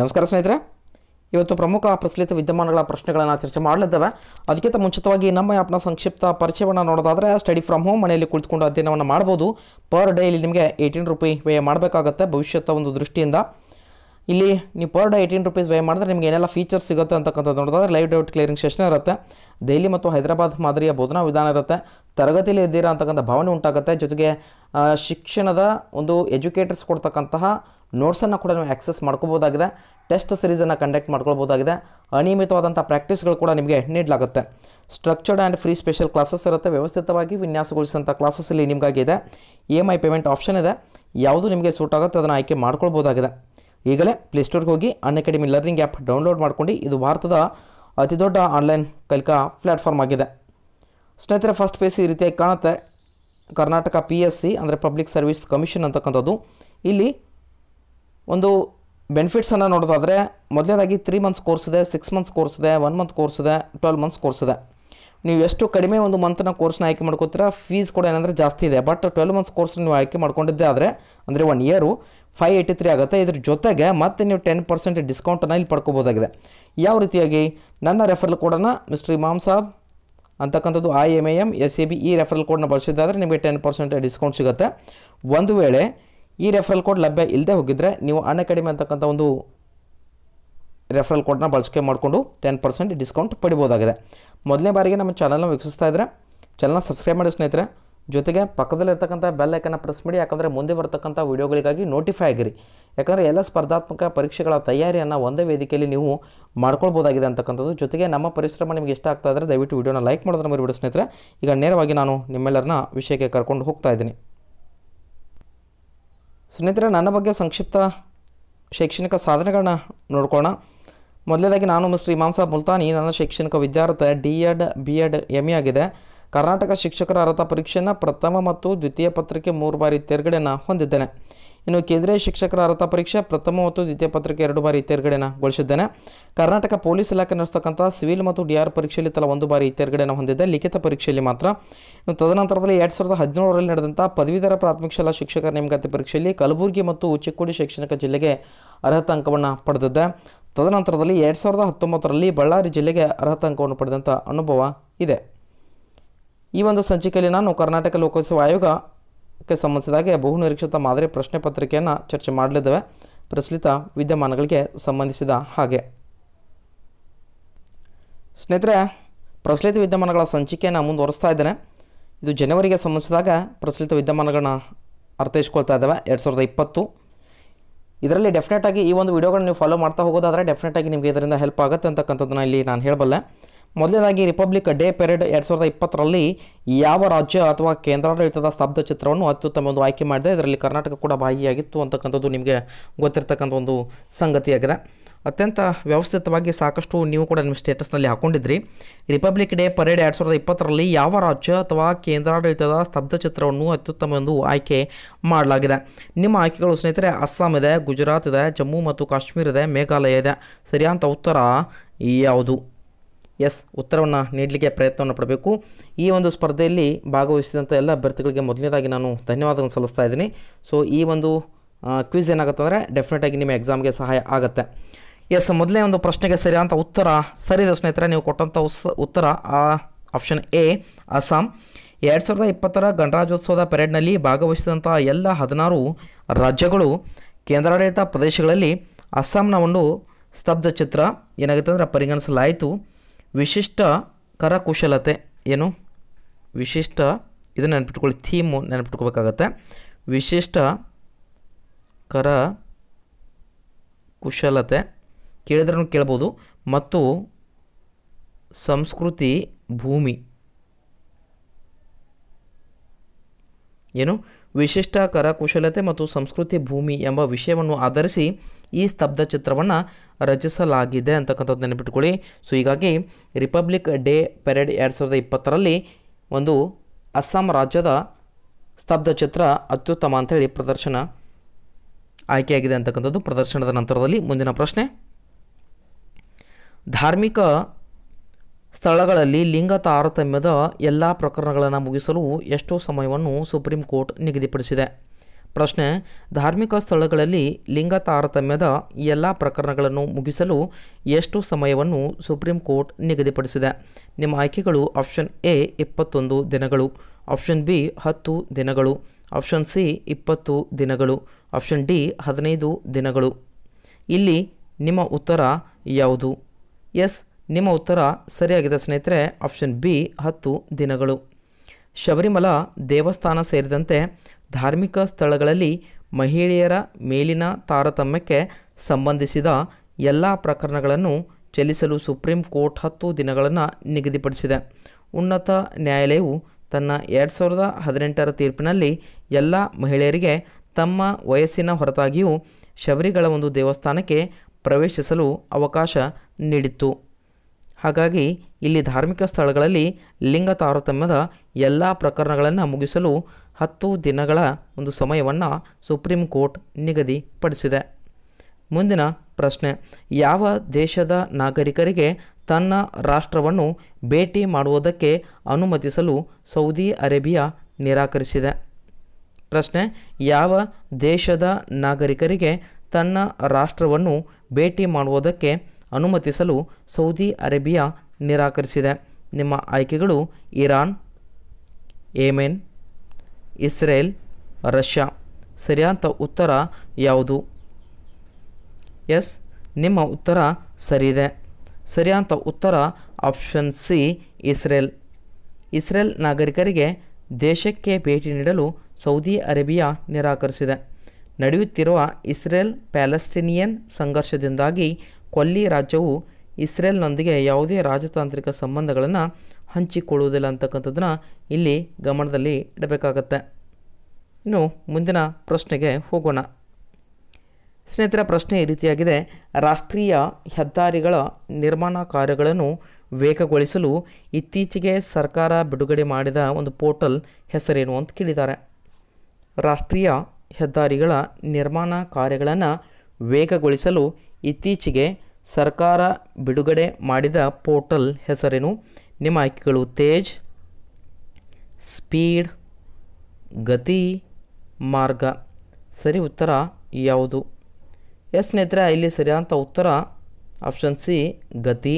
ನಮಸ್ಕಾರ ಸ್ನೇಹಿತರೆ ಇವತ್ತು ಪ್ರಮುಖ ಪ್ರಚಲಿತ ವಿದ್ಯಮಾನಗಳ ಪ್ರಶ್ನೆಗಳನ್ನು ಚರ್ಚೆ ಮಾಡಲಿದ್ದೇವೆ ಅದಕ್ಕಿಂತ ಮುಂಚಿತವಾಗಿ ನಮ್ಮ ಆ್ಯಪ್ನ ಸಂಕ್ಷಿಪ್ತ ಪರಿಚಯವನ್ನು ನೋಡೋದಾದರೆ ಸ್ಟಡಿ ಫ್ರಮ್ ಹೋಮ್ ಮನೆಯಲ್ಲಿ ಕುಳಿತುಕೊಂಡು ಅಧ್ಯಯನವನ್ನು ಮಾಡ್ಬೋದು ಪರ್ ಡೇ ಇಲ್ಲಿ ನಿಮಗೆ ಏಯ್ಟೀನ್ ರುಪಿ ವ್ಯಯ ಮಾಡಬೇಕಾಗತ್ತೆ ಭವಿಷ್ಯದ ಒಂದು ದೃಷ್ಟಿಯಿಂದ ಇಲ್ಲಿ ನೀವು ಪರ್ ಡೇ ಏಯ್ಟೀನ್ ರುಪೀಸ್ ವ್ಯಯ ಮಾಡಿದ್ರೆ ನಿಮಗೆ ಏನೆಲ್ಲ ಫೀಚರ್ಸ್ ಸಿಗುತ್ತೆ ಅಂತಕ್ಕಂಥದ್ದು ನೋಡೋದಾದ್ರೆ ಲೈವ್ ಡೌಟ್ ಕ್ಲಿಯರಿಂಗ್ ಸೆಷನ್ ಇರುತ್ತೆ ದೆಹಲಿ ಮತ್ತು ಹೈದರಾಬಾದ್ ಮಾದರಿಯ ಬೋಧನಾ ವಿಧಾನ ಇರುತ್ತೆ ತರಗತಿಯಲ್ಲಿ ಇದ್ದೀರಾ ಅಂತಕ್ಕಂಥ ಭಾವನೆ ಉಂಟಾಗುತ್ತೆ ಜೊತೆಗೆ ಶಿಕ್ಷಣದ ಒಂದು ಎಜುಕೇಟರ್ಸ್ ಕೊಡ್ತಕ್ಕಂತಹ ನೋಟ್ಸನ್ನು ಕೂಡ ನೀವು ಆ್ಯಕ್ಸಸ್ ಮಾಡ್ಕೋಬೋದಾಗಿದೆ ಟೆಸ್ಟ್ ಸಿರೀಸನ್ನು ಕಂಡಕ್ಟ್ ಮಾಡ್ಕೊಳ್ಬೋದಾಗಿದೆ ಅನಿಯಮಿತವಾದಂಥ ಪ್ರಾಕ್ಟೀಸ್ಗಳು ಕೂಡ ನಿಮಗೆ ನೀಡಲಾಗುತ್ತೆ structured and free special classes ಇರುತ್ತೆ ವ್ಯವಸ್ಥಿತವಾಗಿ ವಿನ್ಯಾಸಗೊಳಿಸಿದಂಥ ಕ್ಲಾಸಸ್ ಇಲ್ಲಿ ನಿಮಗಾಗಿ ಇದೆ E M I payment option ಇದೆ ಯಾವುದು ನಿಮಗೆ ಸೂಟ್ ಆಗುತ್ತೆ ಅದನ್ನು ಆಯ್ಕೆ ಮಾಡ್ಕೊಳ್ಬೋದಾಗಿದೆ ಈಗಲೇ ಪ್ಲೇಸ್ಟೋರ್ಗೆ ಹೋಗಿ Unacademy learning app download ಮಾಡ್ಕೊಂಡು ಇದು ಭಾರತದ ಅತಿದೊಡ್ಡ ಆನ್ಲೈನ್ ಕಲಿಕಾ ಪ್ಲ್ಯಾಟ್ಫಾರ್ಮ್ ಆಗಿದೆ ಸ್ನೇಹಿತರೆ ಫಸ್ಟ್ ಪೇಸ್ ಈ ರೀತಿಯಾಗಿ ಕಾಣುತ್ತೆ ಕರ್ನಾಟಕ ಪಿ ಎಸ್ ಸಿ ಅಂದರೆ ಪಬ್ಲಿಕ್ ಸರ್ವಿಸ್ ಕಮಿಷನ್ ಅಂತಕ್ಕಂಥದ್ದು ಇಲ್ಲಿ ಒಂದು ಬೆನಿಫಿಟ್ಸನ್ನು ನೋಡೋದಾದರೆ ಮೊದಲನೇದಾಗಿ ತ್ರೀ ಮಂತ್ಸ್ ಕೋರ್ಸ್ ಇದೆ ಸಿಕ್ಸ್ ಮಂತ್ಸ್ ಕೋರ್ಸ್ ಇದೆ ಒನ್ ಮಂತ್ ಕೋರ್ಸ್ ಇದೆ ಟ್ವೆಲ್ ಮಂತ್ಸ್ ಕೋರ್ಸ್ ಇದೆ ನೀವು ಎಷ್ಟು ಕಡಿಮೆ ಒಂದು ಮಂತ್ನ ಕೋರ್ಸ್ನ ಆಯ್ಕೆ ಮಾಡ್ಕೋತೀರಾ ಫೀಸ್ ಕೂಡ ಏನಂದರೆ ಜಾಸ್ತಿ ಇದೆ ಬಟ್ ಟ್ವೆಲ್ ಮಂತ್ಸ್ ಕೋರ್ಸ್ ನೀವು ಆಯ್ಕೆ ಮಾಡ್ಕೊಂಡಿದ್ದೆ ಆದರೆ ಅಂದರೆ one year five eighty three ಆಗುತ್ತೆ ಇದ್ರ ಜೊತೆಗೆ ಮತ್ತೆ ನೀವು ಟೆನ್ ಪರ್ಸೆಂಟ್ ಡಿಸ್ಕೌಂಟನ್ನು ಇಲ್ಲಿ ಪಡ್ಕೋಬೋದಾಗಿದೆ ಯಾವ ರೀತಿಯಾಗಿ ನನ್ನ ರೆಫರಲ್ ಕೋಡನ್ನು ಮಿಸ್ಟರ್ ಇಮಾಮ್ ಸಾಬ್ ಅಂತಕ್ಕಂಥದ್ದು I M A M S A B ಈ ರೆಫರಲ್ ಕೋಡ್ನ ಬಳಸಿದ್ದಾದರೆ ನಿಮಗೆ ಟೆನ್ ಪರ್ಸೆಂಟ್ ಡಿಸ್ಕೌಂಟ್ ಸಿಗುತ್ತೆ ಒಂದು ವೇಳೆ ಈ ರೆಫರಲ್ ಕೋಡ್ ಲಭ್ಯ ಇಲ್ಲದೆ ಹೋಗಿದ್ರೆ ನೀವು ಅಣ್ಣ ಕಡಿಮೆ ಅಂತಕ್ಕಂಥ ಒಂದು ರೆಫರಲ್ ಕೋಡ್ನ ಬಳಸಿಕೆ ಮಾಡಿಕೊಂಡು ಟೆನ್ ಪರ್ಸೆಂಟ್ ಡಿಸ್ಕೌಂಟ್ ಪಡಿಬೋದಾಗಿದೆ ಮೊದಲನೇ ಬಾರಿಗೆ ನಮ್ಮ ಚಾನಲ್ನ ವೀಕ್ಷಿಸ್ತಾ ಇದ್ದರೆ ಚಾನಲ್ನ ಸಬ್ಸ್ಕ್ರೈಬ್ ಮಾಡಿ ಸ್ನೇಹಿತರೆ ಜೊತೆಗೆ ಪಕ್ಕದಲ್ಲಿರ್ತಕ್ಕಂಥ ಬೆಲ್ ಐಕನ್ನ ಪ್ರೆಸ್ ಮಾಡಿ ಯಾಕಂದರೆ ಮುಂದೆ ಬರ್ತಕ್ಕಂಥ ವೀಡಿಯೋಗಳಿಗಾಗಿ ನೋಟಿಫೈ ಆಗಿರಿ ಯಾಕಂದರೆ ಎಲ್ಲ ಸ್ಪರ್ಧಾತ್ಮಕ ಪರೀಕ್ಷೆಗಳ ತಯಾರಿಯನ್ನು ಒಂದೇ ವೇದಿಕೆಯಲ್ಲಿ ನೀವು ಮಾಡ್ಕೊಳ್ಬೋದಾಗಿದೆ ಅಂತಕ್ಕಂಥದ್ದು ಜೊತೆಗೆ ನಮ್ಮ ಪರಿಶ್ರಮ ನಿಮಗೆ ಇಷ್ಟ ಆಗ್ತಾ ಇದ್ದರೆ ದಯವಿಟ್ಟು ವೀಡಿಯೋನ ಲೈಕ್ ಮೇಲೆ ಮರಿಬಿಡಿ ಸ್ನೇಹಿತರೆ ಈಗ ನೇರವಾಗಿ ನಾನು ನಿಮ್ಮೆಲ್ಲರನ್ನ ವಿಷಯಕ್ಕೆ ಕರ್ಕೊಂಡು ಹೋಗ್ತಾ ಇದ್ದೀನಿ ಸ್ನೇಹಿತರೆ ನನ್ನ ಬಗ್ಗೆ ಸಂಕ್ಷಿಪ್ತ ಶೈಕ್ಷಣಿಕ ಸಾಧನೆಗಳನ್ನ ನೋಡ್ಕೋಣ ಮೊದಲನೇದಾಗಿ ನಾನು ಶ್ರೀ ಮಾಂಸಾ ಮುಲ್ತಾನಿ ನನ್ನ ಶೈಕ್ಷಣಿಕ ವಿದ್ಯಾರ್ಥಿ D Ed B Ed M A ಆಗಿದೆ ಕರ್ನಾಟಕ ಶಿಕ್ಷಕರ ಅರ್ಹತಾ ಪರೀಕ್ಷೆಯನ್ನು ಪ್ರಥಮ ಮತ್ತು ದ್ವಿತೀಯ ಪತ್ರಿಕೆ ಮೂರು ಬಾರಿ ತೇರ್ಗಡೆಯನ್ನು ಹೊಂದಿದ್ದೇನೆ ಇನ್ನು ಕೇಂದ್ರೀಯ ಶಿಕ್ಷಕರ ಅರ್ಹತಾ ಪರೀಕ್ಷೆ ಪ್ರಥಮ ಮತ್ತು ದ್ವಿತೀಯ ಪತ್ರಿಕೆ ಎರಡು ಬಾರಿ ತೇರ್ಗಡೆಯನ್ನು ಗೊಳಿಸಿದ್ದೇನೆ ಕರ್ನಾಟಕ ಪೊಲೀಸ್ ಇಲಾಖೆ ನಡೆಸ್ತಕ್ಕಂಥ ಸಿವಿಲ್ ಮತ್ತು ಡಿ ಆರ್ ಪರೀಕ್ಷೆಯಲ್ಲಿ ತಲಾ ಒಂದು ಬಾರಿ ತೇರ್ಗಡೆಯನ್ನು ಹೊಂದಿದ್ದೆ ಲಿಖಿತ ಪರೀಕ್ಷೆಯಲ್ಲಿ ಮಾತ್ರ ಇನ್ನು ತದನಂತರದಲ್ಲಿ ಎರಡು ಸಾವಿರದ ಹದಿನೇಳರಲ್ಲಿ ನಡೆದಂಥ ಪದವೀಧರ ಪ್ರಾಥಮಿಕ ಶಾಲಾ ಶಿಕ್ಷಕರ ನೇಮಕಾತಿ ಪರೀಕ್ಷೆಯಲ್ಲಿ ಕಲಬುರಗಿ ಮತ್ತು ಉಚ್ಚಕೋಡಿ ಶೈಕ್ಷಣಿಕ ಜಿಲ್ಲೆಗೆ ಅರ್ಹತಾ ಅಂಕವನ್ನು ಪಡೆದಿದ್ದೆ ತದನಂತರದಲ್ಲಿ ಎರಡು ಸಾವಿರದ ಹತ್ತೊಂಬತ್ತರಲ್ಲಿ ಬಳ್ಳಾರಿ ಜಿಲ್ಲೆಗೆ ಅರ್ಹತಾ ಅಂಕವನ್ನು ಪಡೆದಂಥ ಅನುಭವ ಇದೆ ಈ ಒಂದು ಸಂಚಿಕೆಯಲ್ಲಿ ನಾನು ಕರ್ನಾಟಕ ಲೋಕಸೇವಾ ಆಯೋಗ ಕ್ಕೆ ಸಂಬಂಧಿಸಿದಾಗೆ ಬಹು ನಿರೀಕ್ಷಿತ ಮಾದರಿ ಪ್ರಶ್ನೆ ಪತ್ರಿಕೆಯನ್ನು ಚರ್ಚೆ ಮಾಡಲಿದ್ದೇವೆ ಪ್ರಚಲಿತ ವಿದ್ಯಮಾನಗಳಿಗೆ ಸಂಬಂಧಿಸಿದ ಹಾಗೆ ಸ್ನೇಹಿತರೆ ಪ್ರಚಲಿತ ವಿದ್ಯಮಾನಗಳ ಸಂಚಿಕೆಯನ್ನು ಮುಂದುವರಿಸ್ತಾ ಇದ್ದೇನೆ ಇದು ಜನವರಿಗೆ ಸಂಬಂಧಿಸಿದಾಗ ಪ್ರಚಲಿತ ವಿದ್ಯಮಾನಗಳನ್ನ ಅರ್ಥೈಸ್ಕೊಳ್ತಾ ಇದ್ದಾವೆ ಎರಡು ಸಾವಿರದ ಇಪ್ಪತ್ತು ಇದರಲ್ಲಿ ಆಗಿ ಈ ಒಂದು ವಿಡಿಯೋಗಳನ್ನ ನೀವು ಫಾಲೋ ಮಾಡ್ತಾ ಹೋಗೋದಾದರೆ ಡೆಫಿನೆಟಾಗಿ ನಿಮಗೆ ಇದರಿಂದ ಹೆಲ್ಪ್ ಆಗುತ್ತೆ ಅಂತಕ್ಕಂಥದ್ದನ್ನ ಇಲ್ಲಿ ನಾನು ಹೇಳಬಲ್ಲೆ ಮೊದಲನೇದಾಗಿ ರಿಪಬ್ಲಿಕ್ ಡೇ ಪೆರೇಡ್ ಎರಡು ಸಾವಿರದ ಇಪ್ಪತ್ತರಲ್ಲಿ ಯಾವ ರಾಜ್ಯ ಅಥವಾ ಕೇಂದ್ರಾಡಳಿತದ ಸ್ತಬ್ಧ ಚಿತ್ರವನ್ನು ಅತ್ಯುತ್ತಮ ಒಂದು ಆಯ್ಕೆ ಮಾಡಿದೆ ಇದರಲ್ಲಿ ಕರ್ನಾಟಕ ಕೂಡ ಭಾಗಿಯಾಗಿತ್ತು ಅಂತಕ್ಕಂಥದ್ದು ನಿಮಗೆ ಗೊತ್ತಿರ್ತಕ್ಕಂಥ ಒಂದು ಸಂಗತಿಯಾಗಿದೆ ಅತ್ಯಂತ ವ್ಯವಸ್ಥಿತವಾಗಿ ಸಾಕಷ್ಟು ನೀವು ಕೂಡ ನಿಮ್ಮ ಸ್ಟೇಟಸ್ನಲ್ಲಿ ಹಾಕೊಂಡಿದ್ರಿ ರಿಪಬ್ಲಿಕ್ ಡೇ ಪರೇಡ್ ಎರಡು ಸಾವಿರದ ಇಪ್ಪತ್ತರಲ್ಲಿ ಯಾವ ರಾಜ್ಯ ಅಥವಾ ಕೇಂದ್ರಾಡಳಿತದ ಸ್ತಬ್ಧ ಚಿತ್ರವನ್ನು ಅತ್ಯುತ್ತಮ ಒಂದು ಆಯ್ಕೆ ಮಾಡಲಾಗಿದೆ ನಿಮ್ಮ ಆಯ್ಕೆಗಳು ಸ್ನೇಹಿತರೆ ಅಸ್ಸಾಂ ಇದೆ ಗುಜರಾತ್ ಇದೆ ಜಮ್ಮು ಮತ್ತು ಕಾಶ್ಮೀರ ಇದೆ ಮೇಘಾಲಯ ಇದೆ ಸರಿಯಾದಂಥ ಉತ್ತರ ಯಾವುದು ಎಸ್ ಉತ್ತರವನ್ನು ನೀಡಲಿಕ್ಕೆ ಪ್ರಯತ್ನವನ್ನು ಪಡಬೇಕು ಈ ಒಂದು ಸ್ಪರ್ಧೆಯಲ್ಲಿ ಭಾಗವಹಿಸಿದಂಥ ಎಲ್ಲ ಅಭ್ಯರ್ಥಿಗಳಿಗೆ ಮೊದಲನೇದಾಗಿ ನಾನು ಧನ್ಯವಾದಗಳನ್ನು ಸಲ್ಲಿಸ್ತಾ ಇದ್ದೀನಿ ಸೊ ಈ ಒಂದು ಕ್ವಿಝ್ ಏನಾಗುತ್ತೆ ಅಂದರೆ ಡೆಫಿನೆಟಾಗಿ ನಿಮ್ಮ ಎಕ್ಸಾಮ್ಗೆ ಸಹಾಯ ಆಗುತ್ತೆ ಎಸ್ ಮೊದಲನೇ ಒಂದು ಪ್ರಶ್ನೆಗೆ ಸರಿಯಾದಂಥ ಉತ್ತರ ಇದೆ ಸ್ನೇಹಿತರೆ ನೀವು ಕೊಟ್ಟಂಥ ಉಸ್ ಉತ್ತರ ಆಪ್ಷನ್ ಎ ಅಸ್ಸಾಂ ಎರಡು ಸಾವಿರದ ಇಪ್ಪತ್ತರ ಗಣರಾಜ್ಯೋತ್ಸವದ ಪೆರೇಡ್ನಲ್ಲಿ ಭಾಗವಹಿಸಿದಂಥ ಎಲ್ಲ ಹದಿನಾರು ರಾಜ್ಯಗಳು ಕೇಂದ್ರಾಡಳಿತ ಪ್ರದೇಶಗಳಲ್ಲಿ ಅಸ್ಸಾಂನ ಒಂದು ಸ್ತಬ್ಧ ಚಿತ್ರ ಏನಾಗುತ್ತೆ ಅಂದರೆ ಪರಿಗಣಿಸಲಾಯಿತು ವಿಶಿಷ್ಟ ಕರಕುಶಲತೆ ಏನು ವಿಶಿಷ್ಟ ಇದನ್ನು ನೆನಪಿಟ್ಕೊಳ್ಳಿ ಥೀಮು ನೆನಪಿಟ್ಕೋಬೇಕಾಗತ್ತೆ ವಿಶಿಷ್ಟ ಕರ ಕುಶಲತೆ ಕೇಳಿದ್ರೂ ಕೇಳ್ಬೋದು ಮತ್ತು ಸಂಸ್ಕೃತಿ ಭೂಮಿ ಏನು ವಿಶಿಷ್ಟ ಕರಕುಶಲತೆ ಮತ್ತು ಸಂಸ್ಕೃತಿ ಭೂಮಿ ಎಂಬ ವಿಷಯವನ್ನು ಆಧರಿಸಿ ಈ ಸ್ತಬ್ಧ ಚಿತ್ರವನ್ನು ರಚಿಸಲಾಗಿದೆ ಅಂತಕ್ಕಂಥದ್ದು ನೆನಪಿಟ್ಕೊಳ್ಳಿ ಸೊ ಹೀಗಾಗಿ ರಿಪಬ್ಲಿಕ್ ಡೇ ಪೆರೇಡ್ ಎರಡು ಸಾವಿರದ ಇಪ್ಪತ್ತರಲ್ಲಿ ಒಂದು ಅಸ್ಸಾಂ ರಾಜ್ಯದ ಸ್ತಬ್ಧ ಚಿತ್ರ ಅತ್ಯುತ್ತಮ ಅಂಥೇಳಿ ಪ್ರದರ್ಶನ ಆಯ್ಕೆಯಾಗಿದೆ ಅಂತಕ್ಕಂಥದ್ದು ಪ್ರದರ್ಶನದ ನಂತರದಲ್ಲಿ ಮುಂದಿನ ಪ್ರಶ್ನೆ ಧಾರ್ಮಿಕ ಸ್ಥಳಗಳಲ್ಲಿ ಲಿಂಗ ತಾರತಮ್ಯದ ಎಲ್ಲ ಪ್ರಕರಣಗಳನ್ನು ಮುಗಿಸಲು ಎಷ್ಟು ಸಮಯವನ್ನು ಸುಪ್ರೀಂ ಕೋರ್ಟ್ ನಿಗದಿಪಡಿಸಿದೆ ಪ್ರಶ್ನೆ ಧಾರ್ಮಿಕ ಸ್ಥಳಗಳಲ್ಲಿ ಲಿಂಗ ತಾರತಮ್ಯದ ಎಲ್ಲ ಪ್ರಕರಣಗಳನ್ನು ಮುಗಿಸಲು ಎಷ್ಟು ಸಮಯವನ್ನು ಸುಪ್ರೀಂ ಕೋರ್ಟ್ ನಿಗದಿಪಡಿಸಿದೆ ನಿಮ್ಮ ಆಯ್ಕೆಗಳು ಆಪ್ಷನ್ ಎ ಇಪ್ಪತ್ತೊಂದು ದಿನಗಳು ಆಪ್ಷನ್ ಬಿ ಹತ್ತು ದಿನಗಳು ಆಪ್ಷನ್ ಸಿ ಇಪ್ಪತ್ತು ದಿನಗಳು ಆಪ್ಷನ್ ಡಿ ಹದಿನೈದು ದಿನಗಳು ಇಲ್ಲಿ ನಿಮ್ಮ ಉತ್ತರ ಯಾವುದು ಎಸ್ ನಿಮ್ಮ ಉತ್ತರ ಸರಿಯಾಗಿದೆ ಸ್ನೇಹಿತರೆ ಆಪ್ಷನ್ ಬಿ ಹತ್ತು ದಿನಗಳು ಶಬರಿಮಲ ದೇವಸ್ಥಾನ ಸೇರಿದಂತೆ ಧಾರ್ಮಿಕ ಸ್ಥಳಗಳಲ್ಲಿ ಮಹಿಳೆಯರ ಮೇಲಿನ ತಾರತಮ್ಯಕ್ಕೆ ಸಂಬಂಧಿಸಿದ ಎಲ್ಲ ಪ್ರಕರಣಗಳನ್ನು ಚಲಿಸಲು ಸುಪ್ರೀಂ ಕೋರ್ಟ್ ಹತ್ತು ದಿನಗಳನ್ನು ನಿಗದಿಪಡಿಸಿದೆ ಉನ್ನತ ನ್ಯಾಯಾಲಯವು ತನ್ನ ಎರಡು ಸಾವಿರದ ಹದಿನೆಂಟರ ತೀರ್ಪಿನಲ್ಲಿ ಎಲ್ಲ ಮಹಿಳೆಯರಿಗೆ ತಮ್ಮ ವಯಸ್ಸಿನ ಹೊರತಾಗಿಯೂ ಶಬರಿಗಳ ಒಂದು ದೇವಸ್ಥಾನಕ್ಕೆ ಪ್ರವೇಶಿಸಲು ಅವಕಾಶ ನೀಡಿತ್ತು ಹಾಗಾಗಿ ಇಲ್ಲಿ ಧಾರ್ಮಿಕ ಸ್ಥಳಗಳಲ್ಲಿ ಲಿಂಗ ತಾರತಮ್ಯದ ಎಲ್ಲ ಪ್ರಕರಣಗಳನ್ನು ಮುಗಿಸಲು ಹತ್ತು ದಿನಗಳ ಒಂದು ಸಮಯವನ್ನು ಸುಪ್ರೀಂ ಕೋರ್ಟ್ ನಿಗದಿಪಡಿಸಿದೆ ಮುಂದಿನ ಪ್ರಶ್ನೆ ಯಾವ ದೇಶದ ನಾಗರಿಕರಿಗೆ ತನ್ನ ರಾಷ್ಟ್ರವನ್ನು ಭೇಟಿ ಮಾಡುವುದಕ್ಕೆ ಅನುಮತಿಸಲು ಸೌದಿ ಅರೇಬಿಯಾ ನಿರಾಕರಿಸಿದೆ ಪ್ರಶ್ನೆ ಯಾವ ದೇಶದ ನಾಗರಿಕರಿಗೆ ತನ್ನ ರಾಷ್ಟ್ರವನ್ನು ಭೇಟಿ ಮಾಡುವುದಕ್ಕೆ ಅನುಮತಿಸಲು ಸೌದಿ ಅರೇಬಿಯಾ ನಿರಾಕರಿಸಿದೆ ನಿಮ್ಮ ಆಯ್ಕೆಗಳು ಇರಾನ್ ಏಮೆನ್ ಇಸ್ರೇಲ್ ರಷ್ಯಾ ಸರಿಯಾದ ಉತ್ತರ ಯಾವುದು ಎಸ್ ನಿಮ್ಮ ಉತ್ತರ ಸರಿಯಿದೆ ಸರಿಯಾದ ಉತ್ತರ ಆಪ್ಷನ್ ಸಿ ಇಸ್ರೇಲ್ ಇಸ್ರೇಲ್ ನಾಗರಿಕರಿಗೆ ದೇಶಕ್ಕೆ ಭೇಟಿ ನೀಡಲು ಸೌದಿ ಅರೇಬಿಯಾ ನಿರಾಕರಿಸಿದೆ ನಡೆಯುತ್ತಿರುವ ಇಸ್ರೇಲ್ ಪ್ಯಾಲೆಸ್ಟಿನಿಯನ್ ಸಂಘರ್ಷದಿಂದಾಗಿ ಕೊಲ್ಲಿ ರಾಜ್ಯವು ಇಸ್ರೇಲ್ನೊಂದಿಗೆ ಯಾವುದೇ ರಾಜತಾಂತ್ರಿಕ ಸಂಬಂಧಗಳನ್ನು ಹಂಚಿಕೊಳ್ಳುವುದಿಲ್ಲ ಅಂತಕ್ಕಂಥದ್ದನ್ನು ಇಲ್ಲಿ ಗಮನದಲ್ಲಿ ಇಡಬೇಕಾಗತ್ತೆ ಇನ್ನು ಮುಂದಿನ ಪ್ರಶ್ನೆಗೆ ಹೋಗೋಣ ಸ್ನೇಹಿತರ ಪ್ರಶ್ನೆ ಈ ರೀತಿಯಾಗಿದೆ ರಾಷ್ಟ್ರೀಯ ಹೆದ್ದಾರಿಗಳ ನಿರ್ಮಾಣ ಕಾರ್ಯಗಳನ್ನು ವೇಗಗೊಳಿಸಲು ಇತ್ತೀಚೆಗೆ ಸರ್ಕಾರ ಬಿಡುಗಡೆ ಮಾಡಿದ ಒಂದು ಪೋರ್ಟಲ್ ಹೆಸರೇನು ಅಂತ ಕೇಳಿದ್ದಾರೆ ರಾಷ್ಟ್ರೀಯ ಹೆದ್ದಾರಿಗಳ ನಿರ್ಮಾಣ ಕಾರ್ಯಗಳನ್ನು ವೇಗಗೊಳಿಸಲು ಇತ್ತೀಚೆಗೆ ಸರ್ಕಾರ ಬಿಡುಗಡೆ ಮಾಡಿದ ಪೋರ್ಟಲ್ ಹೆಸರೇನು ನಿಮ್ಮ ಆಯ್ಕೆಗಳು ತೇಜ್ ಸ್ಪೀಡ್ ಗತಿ ಮಾರ್ಗ ಸರಿ ಉತ್ತರ ಯಾವುದು ಎಸ್ ಸ್ನೇಹಿತರೆ ಇಲ್ಲಿ ಸರಿಯಾದಂಥ ಉತ್ತರ ಆಪ್ಷನ್ ಸಿ ಗತಿ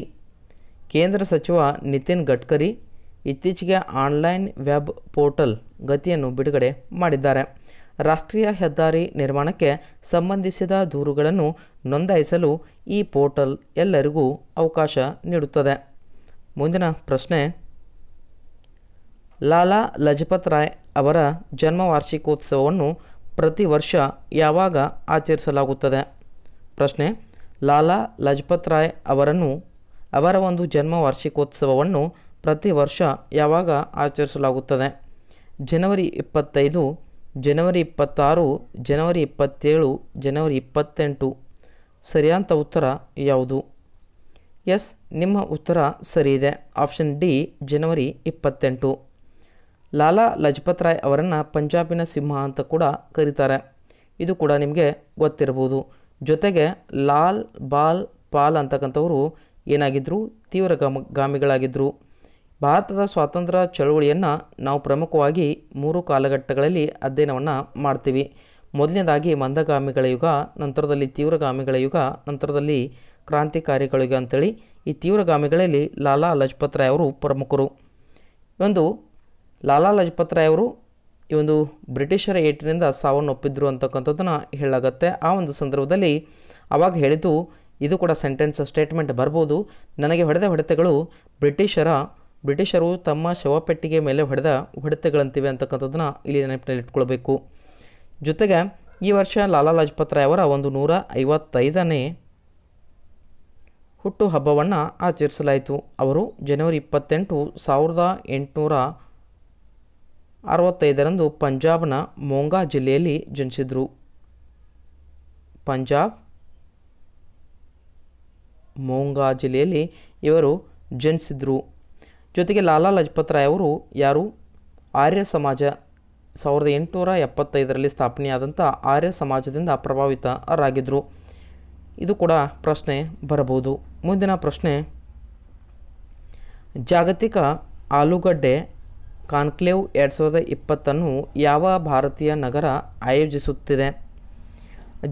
ಕೇಂದ್ರ ಸಚಿವ ನಿತಿನ್ ಗಡ್ಕರಿ ಇತ್ತೀಚೆಗೆ ಆನ್ಲೈನ್ ವೆಬ್ ಪೋರ್ಟಲ್ ಗತಿಯನ್ನು ಬಿಡುಗಡೆ ಮಾಡಿದ್ದಾರೆ ರಾಷ್ಟ್ರೀಯ ಹೆದ್ದಾರಿ ನಿರ್ಮಾಣಕ್ಕೆ ಸಂಬಂಧಿಸಿದ ದೂರುಗಳನ್ನು ನೋಂದಾಯಿಸಲು ಈ ಪೋರ್ಟಲ್ ಎಲ್ಲರಿಗೂ ಅವಕಾಶ ನೀಡುತ್ತದೆ ಮುಂದಿನ ಪ್ರಶ್ನೆ ಲಾಲಾ ಲಜಪತ್ ರಾಯ್ ಅವರ ಜನ್ಮ ವಾರ್ಷಿಕೋತ್ಸವವನ್ನು ಪ್ರತಿ ವರ್ಷ ಯಾವಾಗ ಆಚರಿಸಲಾಗುತ್ತದೆ ಪ್ರಶ್ನೆ ಲಾಲಾ ಲಜಪತ್ ರಾಯ್ ಅವರನ್ನು ಅವರ ಒಂದು ಜನ್ಮ ವಾರ್ಷಿಕೋತ್ಸವವನ್ನು ಪ್ರತಿ ವರ್ಷ ಯಾವಾಗ ಆಚರಿಸಲಾಗುತ್ತದೆ ಜನವರಿ ಇಪ್ಪತ್ತೈದು ಜನವರಿ ಇಪ್ಪತ್ತಾರು ಜನವರಿ ಇಪ್ಪತ್ತೇಳು ಜನವರಿ ಇಪ್ಪತ್ತೆಂಟು ಸರಿಯಾದ ಉತ್ತರ ಯಾವುದು ಎಸ್ ನಿಮ್ಮ ಉತ್ತರ ಸರಿ ಇದೆ ಆಪ್ಷನ್ ಡಿ ಜನವರಿ ಇಪ್ಪತ್ತೆಂಟು ಲಾಲಾ ಲಜಪತ್ ರಾಯ್ ಅವರನ್ನು ಪಂಜಾಬಿನ ಸಿಂಹ ಅಂತ ಕೂಡ ಕರೀತಾರೆ ಇದು ಕೂಡ ನಿಮಗೆ ಗೊತ್ತಿರಬಹುದು ಜೊತೆಗೆ ಲಾಲ್ ಬಾಲ್ ಪಾಲ್ ಅಂತಕ್ಕಂಥವರು ಏನಾಗಿದ್ದರು ತೀವ್ರ ಗಮ ಗಾಮಿಗಳಾಗಿದ್ದರು ಭಾರತದ ಸ್ವಾತಂತ್ರ್ಯ ಚಳುವಳಿಯನ್ನು ನಾವು ಪ್ರಮುಖವಾಗಿ ಮೂರು ಕಾಲಘಟ್ಟಗಳಲ್ಲಿ ಅಧ್ಯಯನವನ್ನು ಮಾಡ್ತೀವಿ ಮೊದಲನೇದಾಗಿ ಮಂದಗಾಮಿಗಳ ಯುಗ ನಂತರದಲ್ಲಿ ತೀವ್ರಗಾಮಿಗಳ ಯುಗ ನಂತರದಲ್ಲಿ ಕ್ರಾಂತಿಕಾರಿಗಳಿಗೆ ಅಂಥೇಳಿ ಈ ತೀವ್ರಗಾಮಿಗಳಲ್ಲಿ ಲಾಲಾ ಲಜಪತ್ ರಾಯ್ ಅವರು ಪ್ರಮುಖರು ಒಂದು ಲಾಲಾ ಲಜಪತ್ ರಾಯ್ ಅವರು ಈ ಒಂದು ಬ್ರಿಟಿಷರ ಏಟಿನಿಂದ ಸಾವನ್ನೊಪ್ಪಿದ್ರು ಅಂತಕ್ಕಂಥದ್ದನ್ನು ಹೇಳಾಗತ್ತೆ ಆ ಒಂದು ಸಂದರ್ಭದಲ್ಲಿ ಅವಾಗ ಹೇಳಿದ್ದು ಇದು ಕೂಡ ಸೆಂಟೆನ್ಸ್ ಸ್ಟೇಟ್ಮೆಂಟ್ ಬರ್ಬೋದು ನನಗೆ ಹೊಡೆದ ಹೊಡೆತಗಳು ಬ್ರಿಟಿಷರ ಬ್ರಿಟಿಷರು ತಮ್ಮ ಶವಪೆಟ್ಟಿಗೆ ಮೇಲೆ ಹೊಡೆದ ಹೊಡೆತಗಳಂತಿವೆ ಅಂತಕ್ಕಂಥದ್ದನ್ನು ಇಲ್ಲಿ ನೆನಪಿನಲ್ಲಿ ಇಟ್ಕೊಳ್ಬೇಕು ಜೊತೆಗೆ ಈ ವರ್ಷ ಲಾಲಾ ಲಾಜಪತ್ ರಾಯ್ ಅವರ ಒಂದು ನೂರ ಐವತ್ತೈದನೇ ಹುಟ್ಟು ಹಬ್ಬವನ್ನು ಆಚರಿಸಲಾಯಿತು ಅವರು ಜನವರಿ ಇಪ್ಪತ್ತೆಂಟು ಸಾವಿರದ ಎಂಟುನೂರ ಅರವತ್ತೈದರಂದು ಪಂಜಾಬ್ನ ಮೋಂಗಾ ಜಿಲ್ಲೆಯಲ್ಲಿ ಜನಿಸಿದರು ಪಂಜಾಬ್ ಮೋಂಗಾ ಜಿಲ್ಲೆಯಲ್ಲಿ ಇವರು ಜನಿಸಿದರು ಜೊತೆಗೆ ಲಾಲಾ ಲಜಪತ್ ರಾಯ್ ಅವರು ಯಾರು ಆರ್ಯ ಸಮಾಜ ಸಾವಿರದ ಎಂಟುನೂರ ಎಪ್ಪತ್ತೈದರಲ್ಲಿ ಸ್ಥಾಪನೆಯಾದಂಥ ಆರ್ಯ ಸಮಾಜದಿಂದ ಪ್ರಭಾವಿತರಾಗಿದ್ದರು ಇದು ಕೂಡ ಪ್ರಶ್ನೆ ಬರಬಹುದು ಮುಂದಿನ ಪ್ರಶ್ನೆ ಜಾಗತಿಕ ಆಲೂಗಡ್ಡೆ ಕಾನ್ಕ್ಲೇವ್ ಎರಡು ಸಾವಿರದ ಇಪ್ಪತ್ತನ್ನು ಯಾವ ಭಾರತೀಯ ನಗರ ಆಯೋಜಿಸುತ್ತಿದೆ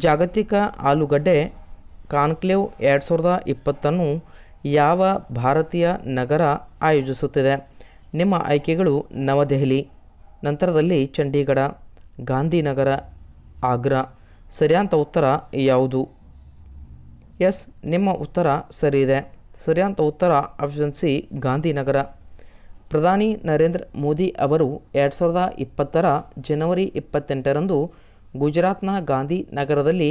ಜಾಗತಿಕ ಆಲೂಗಡ್ಡೆ ಕಾನ್ಕ್ಲೇವ್ ಎರಡು ಸಾವಿರದ ಇಪ್ಪತ್ತನ್ನು ಯಾವ ಭಾರತೀಯ ನಗರ ಆಯೋಜಿಸುತ್ತಿದೆ ನಿಮ್ಮ ಆಯ್ಕೆಗಳು ನವದೆಹಲಿ ನಂತರದಲ್ಲಿ ಚಂಡೀಗಢ ಗಾಂಧಿನಗರ ಆಗ್ರಾ ಸರಿಯಾದ ಉತ್ತರ ಯಾವುದು ಎಸ್ ನಿಮ್ಮ ಉತ್ತರ ಸರಿ ಇದೆ ಸರಿಯಾದ ಉತ್ತರ ಆಪ್ಷನ್ ಸಿ ಗಾಂಧಿನಗರ ಪ್ರಧಾನಿ ನರೇಂದ್ರ ಮೋದಿ ಅವರು ಎರಡು ಸಾವಿರದ ಇಪ್ಪತ್ತರ ಜನವರಿ ಇಪ್ಪತ್ತೆಂಟರಂದು ಗುಜರಾತ್ನ ಗಾಂಧಿನಗರದಲ್ಲಿ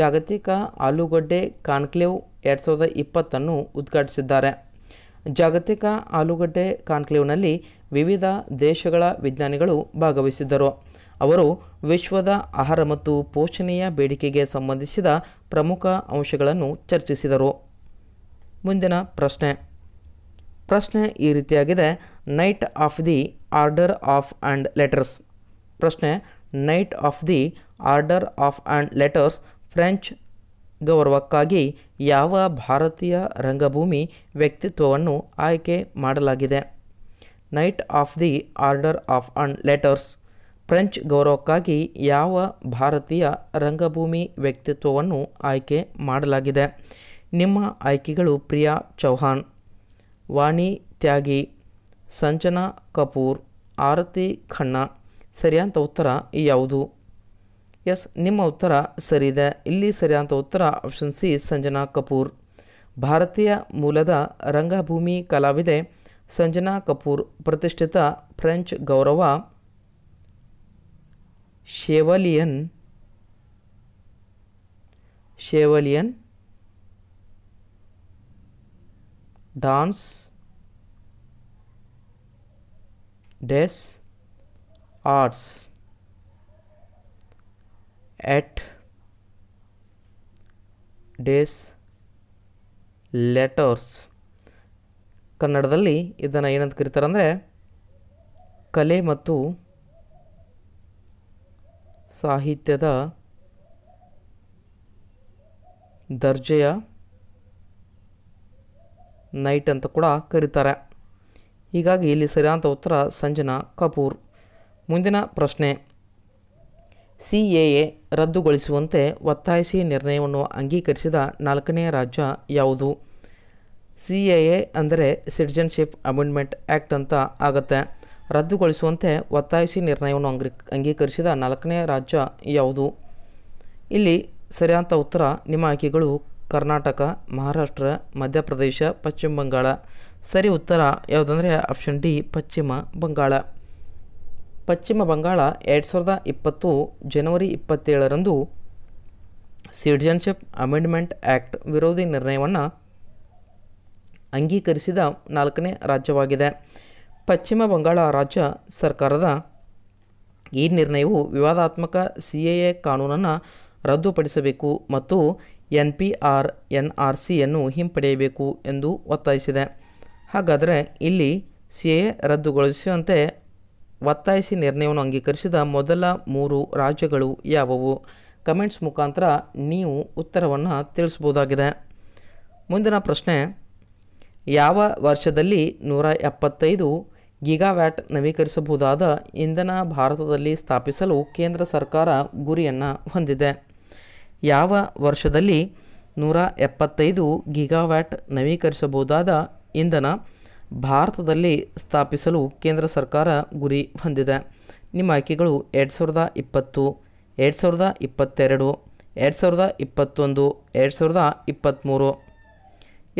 ಜಾಗತಿಕ ಆಲೂಗಡ್ಡೆ ಕಾನ್ಕ್ಲೇವ್ ಎರಡು ಸಾವಿರದ ಇಪ್ಪತ್ತನ್ನು ಉದ್ಘಾಟಿಸಿದ್ದಾರೆ ಜಾಗತಿಕ ಆಲೂಗಡ್ಡೆ ಕಾನ್ಕ್ಲೇವ್ನಲ್ಲಿ ವಿವಿಧ ದೇಶಗಳ ವಿಜ್ಞಾನಿಗಳು ಭಾಗವಹಿಸಿದ್ದರು ಅವರು ವಿಶ್ವದ ಆಹಾರ ಮತ್ತು ಪೋಷಣೆಯ ಬೇಡಿಕೆಗೆ ಸಂಬಂಧಿಸಿದ ಪ್ರಮುಖ ಅಂಶಗಳನ್ನು ಚರ್ಚಿಸಿದರು ಮುಂದಿನ ಪ್ರಶ್ನೆ ಪ್ರಶ್ನೆ ಈ ರೀತಿಯಾಗಿದೆ knight of the order of and letters ಪ್ರಶ್ನೆ knight of the order of and letters French ಗೌರವಕ್ಕಾಗಿ ಯಾವ ಭಾರತೀಯ ರಂಗಭೂಮಿ ವ್ಯಕ್ತಿತ್ವವನ್ನು ಆಯ್ಕೆ ಮಾಡಲಾಗಿದೆ knight of the order of and letters French ಗೌರವಕ್ಕಾಗಿ ಯಾವ ಭಾರತೀಯ ರಂಗಭೂಮಿ ವ್ಯಕ್ತಿತ್ವವನ್ನು ಆಯ್ಕೆ ಮಾಡಲಾಗಿದೆ ನಿಮ್ಮ ಆಯ್ಕೆಗಳು ಪ್ರಿಯಾ ಚೌಹಾಣ್ ವಾಣಿ ತ್ಯಾಗಿ ಸಂಜನಾ ಕಪೂರ್ ಆರತಿ ಖನ್ನಾ ಸರಿಯಾದ ಉತ್ತರ ಯಾವುದು ಎಸ್ ನಿಮ್ಮ ಉತ್ತರ ಇದೆ ಇಲ್ಲಿ ಸರಿಯಾದ ಉತ್ತರ ಆಪ್ಷನ್ ಸಿ ಸಂಜನಾ ಕಪೂರ್ ಭಾರತೀಯ ಮೂಲದ ರಂಗಭೂಮಿ ಕಲಾವಿದೆ ಸಂಜನಾ ಕಪೂರ್ ಪ್ರತಿಷ್ಠಿತ ಫ್ರೆಂಚ್ ಗೌರವ chevalier chevalier dans des arts et des letters ಕನ್ನಡದಲ್ಲಿ ಇದನ್ನು ಏನಂತ ಕರೀತಾರೆ ಅಂದರೆ ಕಲೆ ಮತ್ತು ಸಾಹಿತ್ಯದ ದರ್ಜೆಯ ನೈಟ್ ಅಂತ ಕೂಡ ಕರೀತಾರೆ ಹೀಗಾಗಿ ಇಲ್ಲಿ ಸರಿಯಾದ ಉತ್ತರ ಸಂಜನಾ ಕಪೂರ್ ಮುಂದಿನ ಪ್ರಶ್ನೆ ಸಿ ಎ ಎ ರದ್ದುಗೊಳಿಸುವಂತೆ ಒತ್ತಾಯಿಸಿ ನಿರ್ಣಯವನ್ನು ಅಂಗೀಕರಿಸಿದ ನಾಲ್ಕನೇ ರಾಜ್ಯ ಯಾವುದು ಸಿ ಎ ಎ ಅಂದರೆ ಸಿಟಿಜನ್ಶಿಪ್ ಅಮೆಂಡ್ಮೆಂಟ್ ಆ್ಯಕ್ಟ್ ಅಂತ ಆಗತ್ತೆ ರದ್ದುಗೊಳಿಸುವಂತೆ ಒತ್ತಾಯಿಸಿ ನಿರ್ಣಯವನ್ನು ಅಂಗ್ರಿ ಅಂಗೀಕರಿಸಿದ ನಾಲ್ಕನೇ ರಾಜ್ಯ ಯಾವುದು ಇಲ್ಲಿ ಸರಿಯಾದ ಉತ್ತರ ನಿಮ್ಮ ಆಯ್ಕೆಗಳು ಕರ್ನಾಟಕ ಮಹಾರಾಷ್ಟ್ರ ಮಧ್ಯಪ್ರದೇಶ ಪಶ್ಚಿಮ ಬಂಗಾಳ ಸರಿ ಉತ್ತರ ಯಾವುದಂದರೆ ಆಪ್ಷನ್ ಡಿ ಪಶ್ಚಿಮ ಬಂಗಾಳ ಪಶ್ಚಿಮ ಬಂಗಾಳ ಎರಡು ಸಾವಿರದ ಇಪ್ಪತ್ತು ಜನವರಿ ಇಪ್ಪತ್ತೇಳರಂದು ಸಿಟಿಜನ್ಶಿಪ್ ಅಮೆಂಡ್ಮೆಂಟ್ ಆ್ಯಕ್ಟ್ ವಿರೋಧಿ ನಿರ್ಣಯವನ್ನು ಅಂಗೀಕರಿಸಿದ ನಾಲ್ಕನೇ ರಾಜ್ಯವಾಗಿದೆ ಪಶ್ಚಿಮ ಬಂಗಾಳ ರಾಜ್ಯ ಸರ್ಕಾರದ ಈ ನಿರ್ಣಯವು ವಿವಾದಾತ್ಮಕ ಸಿ ಎ ಎ ಕಾನೂನನ್ನು ರದ್ದುಪಡಿಸಬೇಕು ಮತ್ತು N P R N R ಸಿಯನ್ನು ಹಿಂಪಡೆಯಬೇಕು ಎಂದು ಒತ್ತಾಯಿಸಿದೆ ಹಾಗಾದರೆ ಇಲ್ಲಿ ಸಿ ಎ ರದ್ದುಗೊಳಿಸುವಂತೆ ಒತ್ತಾಯಿಸಿ ನಿರ್ಣಯವನ್ನು ಅಂಗೀಕರಿಸಿದ ಮೊದಲ ಮೂರು ರಾಜ್ಯಗಳು ಯಾವುವು ಕಮೆಂಟ್ಸ್ ಮುಖಾಂತರ ನೀವು ಉತ್ತರವನ್ನು ತಿಳಿಸ್ಬೋದಾಗಿದೆ ಮುಂದಿನ ಪ್ರಶ್ನೆ ಯಾವ ವರ್ಷದಲ್ಲಿ ನೂರ ಎಪ್ಪತ್ತೈದು ಗಿಗಾವ್ಯಾಟ್ ನವೀಕರಿಸಬಹುದಾದ ಇಂಧನ ಭಾರತದಲ್ಲಿ ಸ್ಥಾಪಿಸಲು ಕೇಂದ್ರ ಸರ್ಕಾರ ಗುರಿಯನ್ನು ಹೊಂದಿದೆ ಯಾವ ವರ್ಷದಲ್ಲಿ ನೂರ ಎಪ್ಪತ್ತೈದು ಗಿಗಾವ್ಯಾಟ್ ನವೀಕರಿಸಬಹುದಾದ ಇಂಧನ ಭಾರತದಲ್ಲಿ ಸ್ಥಾಪಿಸಲು ಕೇಂದ್ರ ಸರ್ಕಾರ ಗುರಿ ಹೊಂದಿದೆ ನಿಮ್ಮ ಆಯ್ಕೆಗಳು ಎರಡು ಸಾವಿರದ ಇಪ್ಪತ್ತು ಎರಡು ಸಾವಿರದ ಇಪ್ಪತ್ತೆರಡು ಎರಡು ಸಾವಿರದ ಇಪ್ಪತ್ತೊಂದು ಎರಡು ಸಾವಿರದ ಇಪ್ಪತ್ತ್ಮೂರು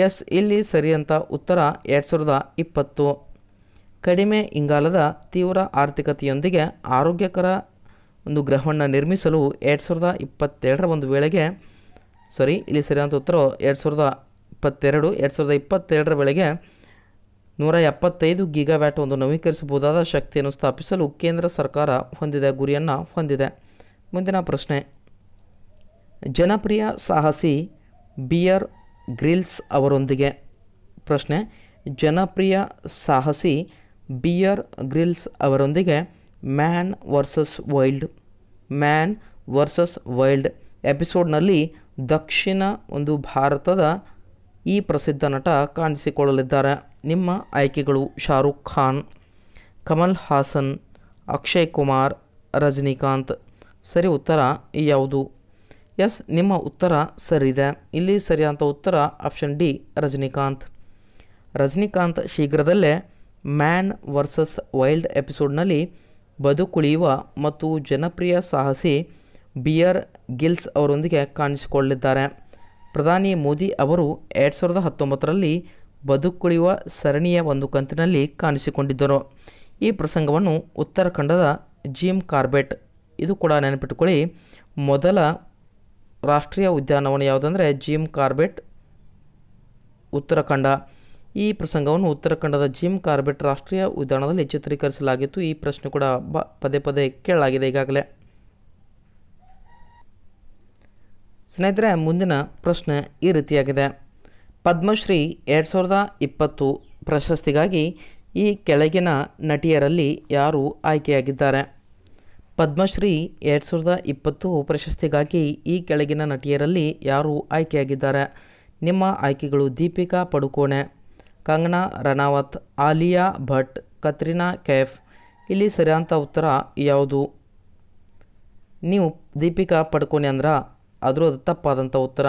ಎಸ್ ಇಲ್ಲಿ ಸರಿಯಂಥ ಉತ್ತರ ಎರಡು ಸಾವಿರದ ಇಪ್ಪತ್ತು ಕಡಿಮೆ ಇಂಗಾಲದ ತೀವ್ರ ಆರ್ಥಿಕತೆಯೊಂದಿಗೆ ಆರೋಗ್ಯಕರ ಒಂದು ಗ್ರಹವನ್ನು ನಿರ್ಮಿಸಲು ಎರಡು ಸಾವಿರದ ಇಪ್ಪತ್ತೆರಡರ ಒಂದು ವೇಳೆಗೆ ಸಾರಿ ಇಲ್ಲಿ ಸರಿಯಾದ ಉತ್ತರ ಎರಡು ಸಾವಿರದ ಇಪ್ಪತ್ತೆರಡು ಎರಡು ಸಾವಿರದ ಇಪ್ಪತ್ತೆರಡರ ವೇಳೆಗೆ ನೂರ ಎಪ್ಪತ್ತೈದು ಗೀಗಾವ್ಯಾಟ್ ಒಂದು ನವೀಕರಿಸಬಹುದಾದ ಶಕ್ತಿಯನ್ನು ಸ್ಥಾಪಿಸಲು ಕೇಂದ್ರ ಸರ್ಕಾರ ಹೊಂದಿದ ಗುರಿಯನ್ನು ಹೊಂದಿದೆ ಮುಂದಿನ ಪ್ರಶ್ನೆ ಜನಪ್ರಿಯ ಸಾಹಸಿ ಬಿಯರ್ ಗ್ರಿಲ್ಸ್ ಅವರೊಂದಿಗೆ ಪ್ರಶ್ನೆ ಜನಪ್ರಿಯ ಸಾಹಸಿ ಬಿಯರ್ ಗ್ರಿಲ್ಸ್ ಅವರೊಂದಿಗೆ man versus wild man versus wild ಎಪಿಸೋಡ್ನಲ್ಲಿ ದಕ್ಷಿಣ ಒಂದು ಭಾರತದ ಈ ಪ್ರಸಿದ್ಧ ನಟ ಕಾಣಿಸಿಕೊಳ್ಳಲಿದ್ದಾರೆ ನಿಮ್ಮ ಆಯ್ಕೆಗಳು ಶಾರುಖ್ ಖಾನ್ ಕಮಲ್ ಹಾಸನ್ ಅಕ್ಷಯ್ ಕುಮಾರ್ ರಜನಿಕಾಂತ್ ಸರಿ ಉತ್ತರ ಯಾವುದು ಎಸ್ ನಿಮ್ಮ ಉತ್ತರ ಸರಿ ಇದೆ ಇಲ್ಲಿ ಸರಿಯಾದಂಥ ಉತ್ತರ ಆಪ್ಷನ್ ಡಿ ರಜನಿಕಾಂತ್ ರಜನಿಕಾಂತ್ ಶೀಘ್ರದಲ್ಲೇ ಮ್ಯಾನ್ ವರ್ಸಸ್ ವೈಲ್ಡ್ ಎಪಿಸೋಡ್ನಲ್ಲಿ ಬದುಕುಳಿಯುವ ಮತ್ತು ಜನಪ್ರಿಯ ಸಾಹಸಿ ಬಿಯರ್ ಗಿಲ್ಸ್ ಅವರೊಂದಿಗೆ ಕಾಣಿಸಿಕೊಳ್ಳಿದ್ದಾರೆ ಪ್ರಧಾನಿ ಮೋದಿ ಅವರು ಎರಡು ಸಾವಿರದ ಹತ್ತೊಂಬತ್ತರಲ್ಲಿ ಬದುಕುಳಿಯುವ ಸರಣಿಯ ಒಂದು ಕಂತಿನಲ್ಲಿ ಕಾಣಿಸಿಕೊಂಡಿದ್ದರು ಈ ಪ್ರಸಂಗವನ್ನು ಉತ್ತರಾಖಂಡದ ಜಿಮ್ ಕಾರ್ಬೆಟ್ ಇದು ಕೂಡ ನೆನಪಿಟ್ಟುಕೊಳ್ಳಿ ಮೊದಲ ರಾಷ್ಟ್ರೀಯ ಉದ್ಯಾನವನ ಯಾವುದಂದರೆ ಜಿಮ್ ಕಾರ್ಬೆಟ್ ಉತ್ತರಾಖಂಡ ಈ ಪ್ರಸಂಗವನ್ನು ಉತ್ತರಾಖಂಡದ ಜಿಮ್ ಕಾರ್ಬೆಟ್ ರಾಷ್ಟ್ರೀಯ ಉದ್ಯಾನದಲ್ಲಿ ಚಿತ್ರೀಕರಿಸಲಾಗಿತ್ತು ಈ ಪ್ರಶ್ನೆ ಕೂಡ ಬ ಪದೇ ಪದೇ ಕೇಳಲಾಗಿದೆ ಈಗಾಗಲೇ ಸ್ನೇಹಿತರೆ ಮುಂದಿನ ಪ್ರಶ್ನೆ ಈ ರೀತಿಯಾಗಿದೆ ಪದ್ಮಶ್ರೀ ಎರಡು ಸಾವಿರದ ಇಪ್ಪತ್ತು ಪ್ರಶಸ್ತಿಗಾಗಿ ಈ ಕೆಳಗಿನ ನಟಿಯರಲ್ಲಿ ಯಾರು ಆಯ್ಕೆಯಾಗಿದ್ದಾರೆ ಪದ್ಮಶ್ರೀ ಎರಡು ಸಾವಿರದ ಇಪ್ಪತ್ತು ಪ್ರಶಸ್ತಿಗಾಗಿ ಈ ಕೆಳಗಿನ ನಟಿಯರಲ್ಲಿ ಯಾರು ಆಯ್ಕೆಯಾಗಿದ್ದಾರೆ ನಿಮ್ಮ ಆಯ್ಕೆಗಳು ದೀಪಿಕಾ ಪಡುಕೋಣೆ ಕಂಗನಾ ರನಾವತ್ ಆಲಿಯಾ ಭಟ್ ಕತ್ರಿನಾ ಕೈಫ್ ಇಲ್ಲಿ ಸರಿಯಾದಂಥ ಉತ್ತರ ಯಾವುದು ನೀವು ದೀಪಿಕಾ ಪಡ್ಕೊನಿ ಅಂದ್ರೆ ಆದರೂ ಅದು ತಪ್ಪಾದಂಥ ಉತ್ತರ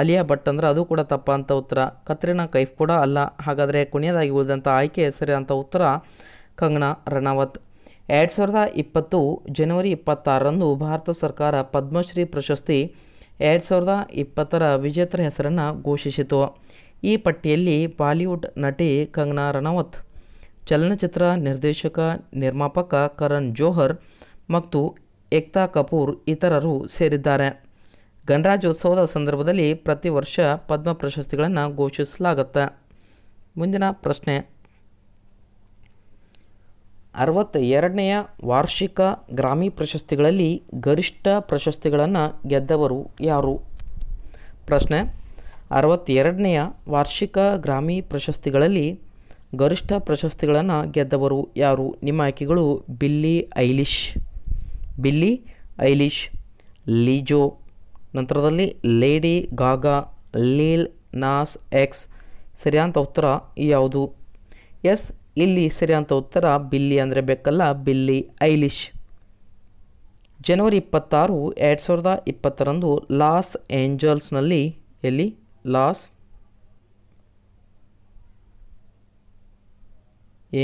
ಅಲಿಯಾ ಭಟ್ ಅಂದ್ರೆ ಅದು ಕೂಡ ತಪ್ಪಾದಂಥ ಉತ್ತರ ಕತ್ರಿನಾ ಕೈಫ್ ಕೂಡ ಅಲ್ಲ ಹಾಗಾದರೆ ಕೊನೆಯದಾಗಿ ಉಳಿದಂಥ ಆಯ್ಕೆ ಸರಿಯಾದಂಥ ಉತ್ತರ ಕಂಗನಾ ರಣಾವತ್ ಎರಡು ಸಾವಿರದ ಇಪ್ಪತ್ತು ಜನವರಿ ಇಪ್ಪತ್ತಾರರಂದು ಭಾರತ ಸರ್ಕಾರ ಪದ್ಮಶ್ರೀ ಪ್ರಶಸ್ತಿ ಎರಡು ಸಾವಿರದ ಇಪ್ಪತ್ತರ ವಿಜೇತರ ಹೆಸರನ್ನು ಘೋಷಿಸಿತು ಈ ಪಟ್ಟಿಯಲ್ಲಿ ಬಾಲಿವುಡ್ ನಟಿ ಕಂಗನಾ ರನೌತ್ ಚಲನಚಿತ್ರ ನಿರ್ದೇಶಕ ನಿರ್ಮಾಪಕ ಕರಣ್ ಜೋಹರ್ ಮತ್ತು ಏಕ್ತಾ ಕಪೂರ್ ಇತರರು ಸೇರಿದ್ದಾರೆ ಗಣರಾಜ್ಯೋತ್ಸವದ ಸಂದರ್ಭದಲ್ಲಿ ಪ್ರತಿ ವರ್ಷ ಪದ್ಮ ಪ್ರಶಸ್ತಿಗಳನ್ನು ಘೋಷಿಸಲಾಗುತ್ತೆ ಮುಂದಿನ ಪ್ರಶ್ನೆ ಅರವತ್ತ ಎರಡನೆಯ ವಾರ್ಷಿಕ ಗ್ರಾಮಿ ಪ್ರಶಸ್ತಿಗಳಲ್ಲಿ ಗರಿಷ್ಠ ಪ್ರಶಸ್ತಿಗಳನ್ನು ಗೆದ್ದವರು ಯಾರು ಪ್ರಶ್ನೆ ಅರವತ್ತೆರಡನೆಯ ವಾರ್ಷಿಕ ಗ್ರಾಮಿ ಪ್ರಶಸ್ತಿಗಳಲ್ಲಿ ಗರಿಷ್ಠ ಪ್ರಶಸ್ತಿಗಳನ್ನು ಗೆದ್ದವರು ಯಾರು ನಿಮ್ಮ ಆಯ್ಕೆಗಳು ಬಿಲ್ಲಿ ಐಲಿಶ್ ಬಿಲ್ಲಿ ಐಲಿಶ್ ಲೀಜೋ ನಂತರದಲ್ಲಿ ಲೇಡಿ ಗಾಗಾ ಲೀಲ್ ನಾಸ್ ಎಕ್ಸ್ ಸರಿಯಾದ ಉತ್ತರ ಯಾವುದು ಎಸ್ ಇಲ್ಲಿ ಸರಿಯಾದ ಉತ್ತರ ಬಿಲ್ಲಿ ಅಂದರೆ ಬೇಕಲ್ಲ ಬಿಲ್ಲಿ ಐಲಿಶ್ ಜನವರಿ ಇಪ್ಪತ್ತಾರು ಎರಡು ಸಾವಿರದ ಇಪ್ಪತ್ತರಂದು ಲಾಸ್ ಏಂಜಲ್ಸ್ನಲ್ಲಿ ಎಲ್ಲಿ ಲಾಸ್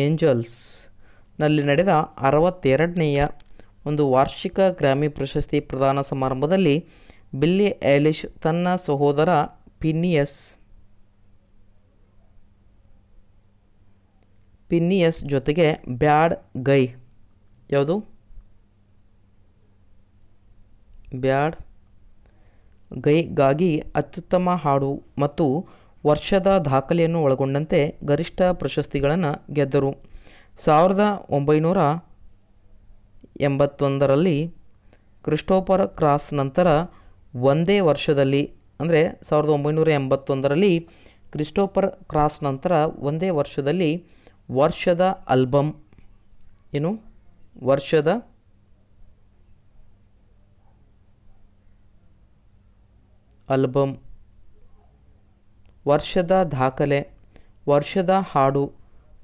ಏಂಜಲ್ಸ್ನಲ್ಲಿ ನಡೆದ ಅರವತ್ತೆರಡನೆಯ ಒಂದು ವಾರ್ಷಿಕ ಗ್ರಾಮಿ ಪ್ರಶಸ್ತಿ ಪ್ರದಾನ ಸಮಾರಂಭದಲ್ಲಿ ಬಿಲ್ಲಿ ಐಲಿಶ್ ತನ್ನ ಸಹೋದರ ಪಿನ್ನಿಯಸ್ ಪಿನ್ನಿಯಸ್ ಜೊತೆಗೆ ಬ್ಯಾಡ್ ಗೈ ಯಾವುದು ಬ್ಯಾಡ್ ಗಾಗಿ ಅತ್ಯುತ್ತಮ ಹಾಡು ಮತ್ತು ವರ್ಷದ ದಾಖಲೆಯನ್ನು ಒಳಗೊಂಡಂತೆ ಗರಿಷ್ಠ ಪ್ರಶಸ್ತಿಗಳನ್ನು ಗೆದ್ದರು ಸಾವಿರದ ಒಂಬೈನೂರ ಎಂಬತ್ತೊಂದರಲ್ಲಿ ಕ್ರಿಸ್ಟೋಫರ್ ಕ್ರಾಸ್ ನಂತರ ಒಂದೇ ವರ್ಷದಲ್ಲಿ ಅಂದರೆ ಸಾವಿರದ ಒಂಬೈನೂರ ಎಂಬತ್ತೊಂದರಲ್ಲಿ ಕ್ರಿಸ್ಟೋಫರ್ ಕ್ರಾಸ್ ನಂತರ ಒಂದೇ ವರ್ಷದಲ್ಲಿ ವರ್ಷದ ಆಲ್ಬಮ್ ಏನು ವರ್ಷದ ಆಲ್ಬಮ್ ವರ್ಷದ ದಾಖಲೆ ವರ್ಷದ ಹಾಡು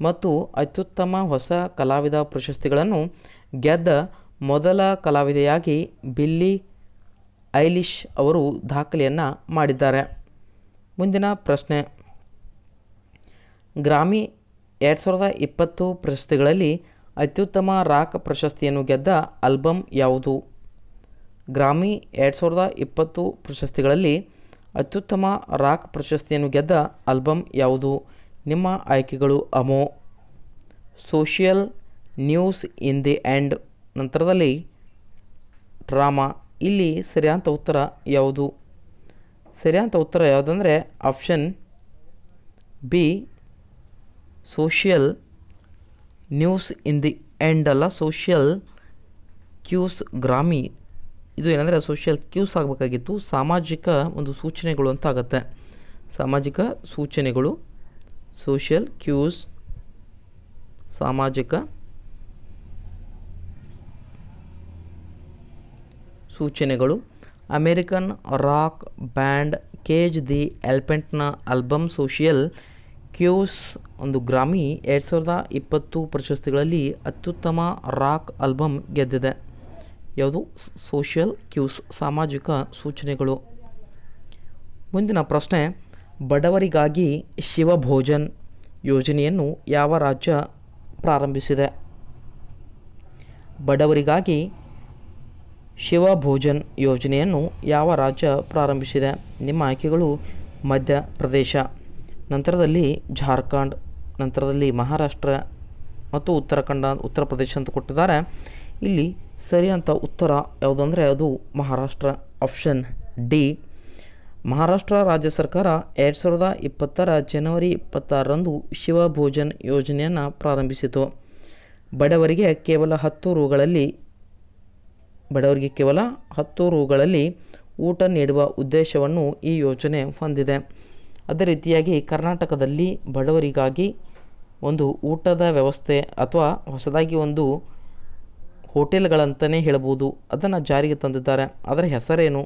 ಮತ್ತು ಅತ್ಯುತ್ತಮ ಹೊಸ ಕಲಾವಿದ ಪ್ರಶಸ್ತಿಗಳನ್ನು ಗೆದ್ದ ಮೊದಲ ಕಲಾವಿದೆಯಾಗಿ ಬಿಲ್ಲಿ ಐಲಿಶ್ ಅವರು ದಾಖಲೆಯನ್ನು ಮಾಡಿದ್ದಾರೆ ಮುಂದಿನ ಪ್ರಶ್ನೆ ಗ್ರಾಮಿ ಎರಡು ಸಾವಿರದ ಇಪ್ಪತ್ತು ಪ್ರಶಸ್ತಿಗಳಲ್ಲಿ ಅತ್ಯುತ್ತಮ ರಾಕ್ ಪ್ರಶಸ್ತಿಯನ್ನು ಗೆದ್ದ ಆಲ್ಬಮ್ ಯಾವುದು ಗ್ರಾಮಿ ಎರಡು ಸಾವಿರದ ಇಪ್ಪತ್ತು ಪ್ರಶಸ್ತಿಗಳಲ್ಲಿ ಅತ್ಯುತ್ತಮ ರಾಕ್ ಪ್ರಶಸ್ತಿಯನ್ನು ಗೆದ್ದ ಆಲ್ಬಮ್ ಯಾವುದು ನಿಮ್ಮ ಆಯ್ಕೆಗಳು ಅಮೋ social news in the end ನಂತರದಲ್ಲಿ ಡ್ರಾಮಾ ಇಲ್ಲಿ ಸರಿಯಾದ ಉತ್ತರ ಯಾವುದು ಸರಿಯಾದ ಉತ್ತರ ಯಾವುದಂದರೆ option B social news in the end ಅಲ್ಲ ಸೋಷಿಯಲ್ ಕ್ಯೂಸ್ ಗ್ರಾಮಿ ಇದು ಏನಂದರೆ ಸೋಷಿಯಲ್ ಕ್ಯೂಸ್ ಆಗಬೇಕಾಗಿತ್ತು ಸಾಮಾಜಿಕ ಒಂದು ಸೂಚನೆಗಳು ಅಂತ ಆಗುತ್ತೆ ಸಾಮಾಜಿಕ ಸೂಚನೆಗಳು ಸೋಷಿಯಲ್ ಕ್ಯೂಸ್ ಸಾಮಾಜಿಕ ಸೂಚನೆಗಳು American rock band Cage the ಎಲ್ಪೆಂಟ್ನ ಆಲ್ಬಮ್ ಸೋಷಿಯಲ್ ಕ್ಯೂಸ್ ಒಂದು ಗ್ರಾಮಿ ಎರಡು ಸಾವಿರದ ಇಪ್ಪತ್ತು ಪ್ರಶಸ್ತಿಗಳಲ್ಲಿ ಅತ್ಯುತ್ತಮ ರಾಕ್ ಆಲ್ಬಮ್ ಗೆದ್ದಿದೆ ಯಾವುದು ಸೋಷಿಯಲ್ ಕ್ಯೂಸ್ ಸಾಮಾಜಿಕ ಸೂಚನೆಗಳು ಮುಂದಿನ ಪ್ರಶ್ನೆ ಬಡವರಿಗಾಗಿ ಶಿವಭೋಜನ್ ಯೋಜನೆಯನ್ನು ಯಾವ ರಾಜ್ಯ ಪ್ರಾರಂಭಿಸಿದೆ ಬಡವರಿಗಾಗಿ ಶಿವಭೋಜನ್ ಯೋಜನೆಯನ್ನು ಯಾವ ರಾಜ್ಯ ಪ್ರಾರಂಭಿಸಿದೆ ನಿಮ್ಮ ಆಯ್ಕೆಗಳು ಮಧ್ಯಪ್ರದೇಶ ನಂತರದಲ್ಲಿ ಜಾರ್ಖಂಡ್ ನಂತರದಲ್ಲಿ ಮಹಾರಾಷ್ಟ್ರ ಮತ್ತು ಉತ್ತರಾಖಂಡ ಉತ್ತರ ಪ್ರದೇಶ ಅಂತ ಕೊಟ್ಟಿದ್ದಾರೆ ಇಲ್ಲಿ ಸರಿ ಅಂತ ಉತ್ತರ ಯಾವುದಂದರೆ ಅದು ಮಹಾರಾಷ್ಟ್ರ ಆಪ್ಷನ್ ಡಿ ಮಹಾರಾಷ್ಟ್ರ ರಾಜ್ಯ ಸರ್ಕಾರ ಎರಡು ಸಾವಿರದ ಇಪ್ಪತ್ತರ ಜನವರಿ ಇಪ್ಪತ್ತಾರರಂದು ಭೋಜನ್ ಯೋಜನೆಯನ್ನು ಪ್ರಾರಂಭಿಸಿತು ಬಡವರಿಗೆ ಕೇವಲ ಹತ್ತು ರೂಗಳಲ್ಲಿ ಬಡವರಿಗೆ ಕೇವಲ ಹತ್ತು ರೂಗಳಲ್ಲಿ ಊಟ ನೀಡುವ ಉದ್ದೇಶವನ್ನು ಈ ಯೋಜನೆ ಹೊಂದಿದೆ ಅದೇ ರೀತಿಯಾಗಿ ಕರ್ನಾಟಕದಲ್ಲಿ ಬಡವರಿಗಾಗಿ ಒಂದು ಊಟದ ವ್ಯವಸ್ಥೆ ಅಥವಾ ಹೊಸದಾಗಿ ಒಂದು ಹೋಟೆಲ್ಗಳಂತಲೇ ಹೇಳ್ಬೋದು ಅದನ್ನು ಜಾರಿಗೆ ತಂದಿದ್ದಾರೆ ಅದರ ಹೆಸರೇನು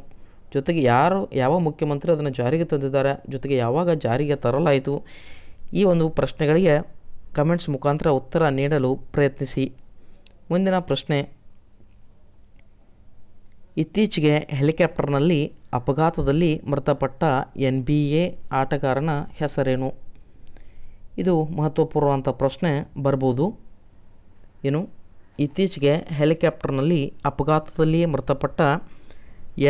ಜೊತೆಗೆ ಯಾರು ಯಾವ ಮುಖ್ಯಮಂತ್ರಿ ಅದನ್ನು ಜಾರಿಗೆ ತಂದಿದ್ದಾರೆ ಜೊತೆಗೆ ಯಾವಾಗ ಜಾರಿಗೆ ತರಲಾಯಿತು ಈ ಒಂದು ಪ್ರಶ್ನೆಗಳಿಗೆ ಕಮೆಂಟ್ಸ್ ಮುಖಾಂತರ ಉತ್ತರ ನೀಡಲು ಪ್ರಯತ್ನಿಸಿ ಮುಂದಿನ ಪ್ರಶ್ನೆ ಇತ್ತೀಚೆಗೆ ಹೆಲಿಕಾಪ್ಟರ್ನಲ್ಲಿ ಅಪಘಾತದಲ್ಲಿ ಮೃತಪಟ್ಟ ಎನ್ ಬಿ ಎ ಆಟಗಾರನ ಹೆಸರೇನು ಇದು ಮಹತ್ವಪೂರ್ಣವಂಥ ಪ್ರಶ್ನೆ ಬರ್ಬೋದು ಏನು ಇತ್ತೀಚೆಗೆ ಹೆಲಿಕಾಪ್ಟರ್ನಲ್ಲಿ ಅಪಘಾತದಲ್ಲಿಯೇ ಮೃತಪಟ್ಟ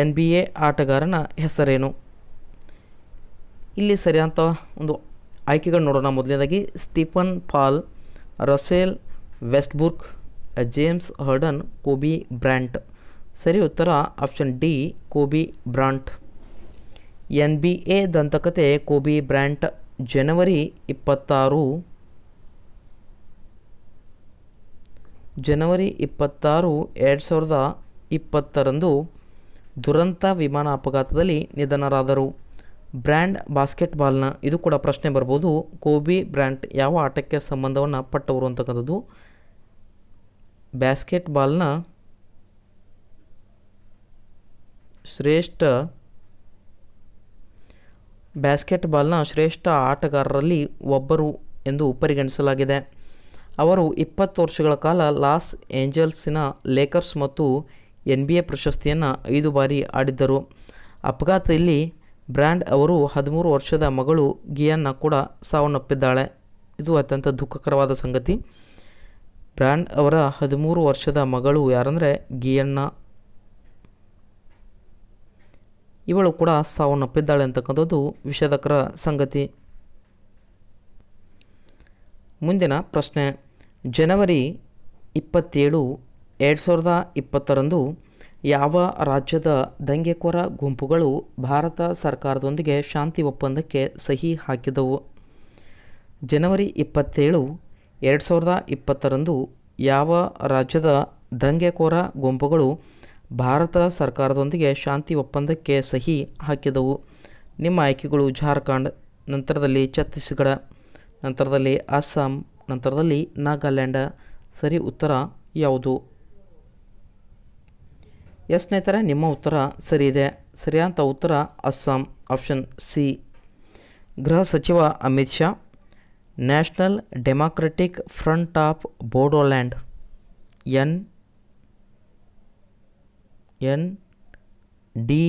ಎನ್ ಬಿ ಎ ಆಟಗಾರನ ಹೆಸರೇನು ಇಲ್ಲಿ ಸರಿಯಾದಂಥ ಒಂದು ಆಯ್ಕೆಗಳು ನೋಡೋಣ ಮೊದಲನೇದಾಗಿ Stephen Paul Russell Westbrook James Harden Kobe Bryant ಸರಿ ಉತ್ತರ option D Kobe Bryant N B A ದಂತಕತೆ ಕೋಬಿ ಬ್ರ್ಯಾಂಟ್ ಜನವರಿ ಇಪ್ಪತ್ತಾರು ಜನವರಿ ಇಪ್ಪತ್ತಾರು ಎರಡು ಸಾವಿರದ ಇಪ್ಪತ್ತರಂದು ದುರಂತ ವಿಮಾನ ಅಪಘಾತದಲ್ಲಿ ನಿಧನರಾದರು ಬ್ರ್ಯಾಂಡ್ ಬಾಸ್ಕೆಟ್ಬಾಲ್ನ ಇದು ಕೂಡ ಪ್ರಶ್ನೆ ಬರ್ಬೋದು ಕೋಬಿ ಬ್ರ್ಯಾಂಡ್ ಯಾವ ಆಟಕ್ಕೆ ಸಂಬಂಧವನ್ನು ಪಟ್ಟವರು ಅಂತಕ್ಕಂಥದ್ದು ಬ್ಯಾಸ್ಕೆಟ್ಬಾಲ್ನ ಶ್ರೇಷ್ಠ ಬ್ಯಾಸ್ಕೆಟ್ಬಾಲ್ನ ಶ್ರೇಷ್ಠ ಆಟಗಾರರಲ್ಲಿ ಒಬ್ಬರು ಎಂದು ಪರಿಗಣಿಸಲಾಗಿದೆ ಅವರು ಇಪ್ಪತ್ತು ವರ್ಷಗಳ ಕಾಲ ಲಾಸ್ ಏಂಜಲ್ಸಿನ ಲೇಕರ್ಸ್ ಮತ್ತು ಎನ್ ಬಿ ಎ ಪ್ರಶಸ್ತಿಯನ್ನು ಐದು ಬಾರಿ ಆಡಿದ್ದರು ಅಪಘಾತದಲ್ಲಿ ಬ್ರ್ಯಾಂಡ್ ಅವರು ಹದಿಮೂರು ವರ್ಷದ ಮಗಳು ಗಿಯನ್ನ ಕೂಡ ಸಾವನ್ನಪ್ಪಿದ್ದಾಳೆ ಇದು ಅತ್ಯಂತ ದುಃಖಕರವಾದ ಸಂಗತಿ ಬ್ರ್ಯಾಂಡ್ ಅವರ ಹದಿಮೂರು ವರ್ಷದ ಮಗಳು ಯಾರಂದರೆ ಗಿಯಣ್ಣ ಇವಳು ಕೂಡ ಸಾವನ್ನಪ್ಪಿದ್ದಾಳೆ ಅಂತಕ್ಕಂಥದ್ದು ವಿಷಾದಕರ ಸಂಗತಿ ಮುಂದಿನ ಪ್ರಶ್ನೆ ಜನವರಿ ಇಪ್ಪತ್ತೇಳು ಎರಡು ಸಾವಿರದ ಇಪ್ಪತ್ತರಂದು ಯಾವ ರಾಜ್ಯದ ದಂಗೆಕೋರ ಗುಂಪುಗಳು ಭಾರತ ಸರ್ಕಾರದೊಂದಿಗೆ ಶಾಂತಿ ಒಪ್ಪಂದಕ್ಕೆ ಸಹಿ ಹಾಕಿದವು ಜನವರಿ ಇಪ್ಪತ್ತೇಳು ಎರಡು ಸಾವಿರದ ಇಪ್ಪತ್ತರಂದು ಯಾವ ರಾಜ್ಯದ ದಂಗೆಕೋರ ಗುಂಪುಗಳು ಭಾರತ ಸರ್ಕಾರದೊಂದಿಗೆ ಶಾಂತಿ ಒಪ್ಪಂದಕ್ಕೆ ಸಹಿ ಹಾಕಿದವು ನಿಮ್ಮ ಆಯ್ಕೆಗಳು ಜಾರ್ಖಂಡ್ ನಂತರದಲ್ಲಿ ಛತ್ತೀಸ್ಗಢ ನಂತರದಲ್ಲಿ ಅಸ್ಸಾಂ ನಂತರದಲ್ಲಿ ನಾಗಾಲ್ಯಾಂಡ ಸರಿ ಉತ್ತರ ಯಾವುದು ಎಸ್ ಸ್ನೇಹಿತರೆ ನಿಮ್ಮ ಉತ್ತರ ಸರಿ ಇದೆ ಸರಿಯಾದಂಥ ಉತ್ತರ ಅಸ್ಸಾಂ ಆಪ್ಷನ್ ಸಿ ಗೃಹ ಸಚಿವ Amit Shah national democratic front of Bodoland N N D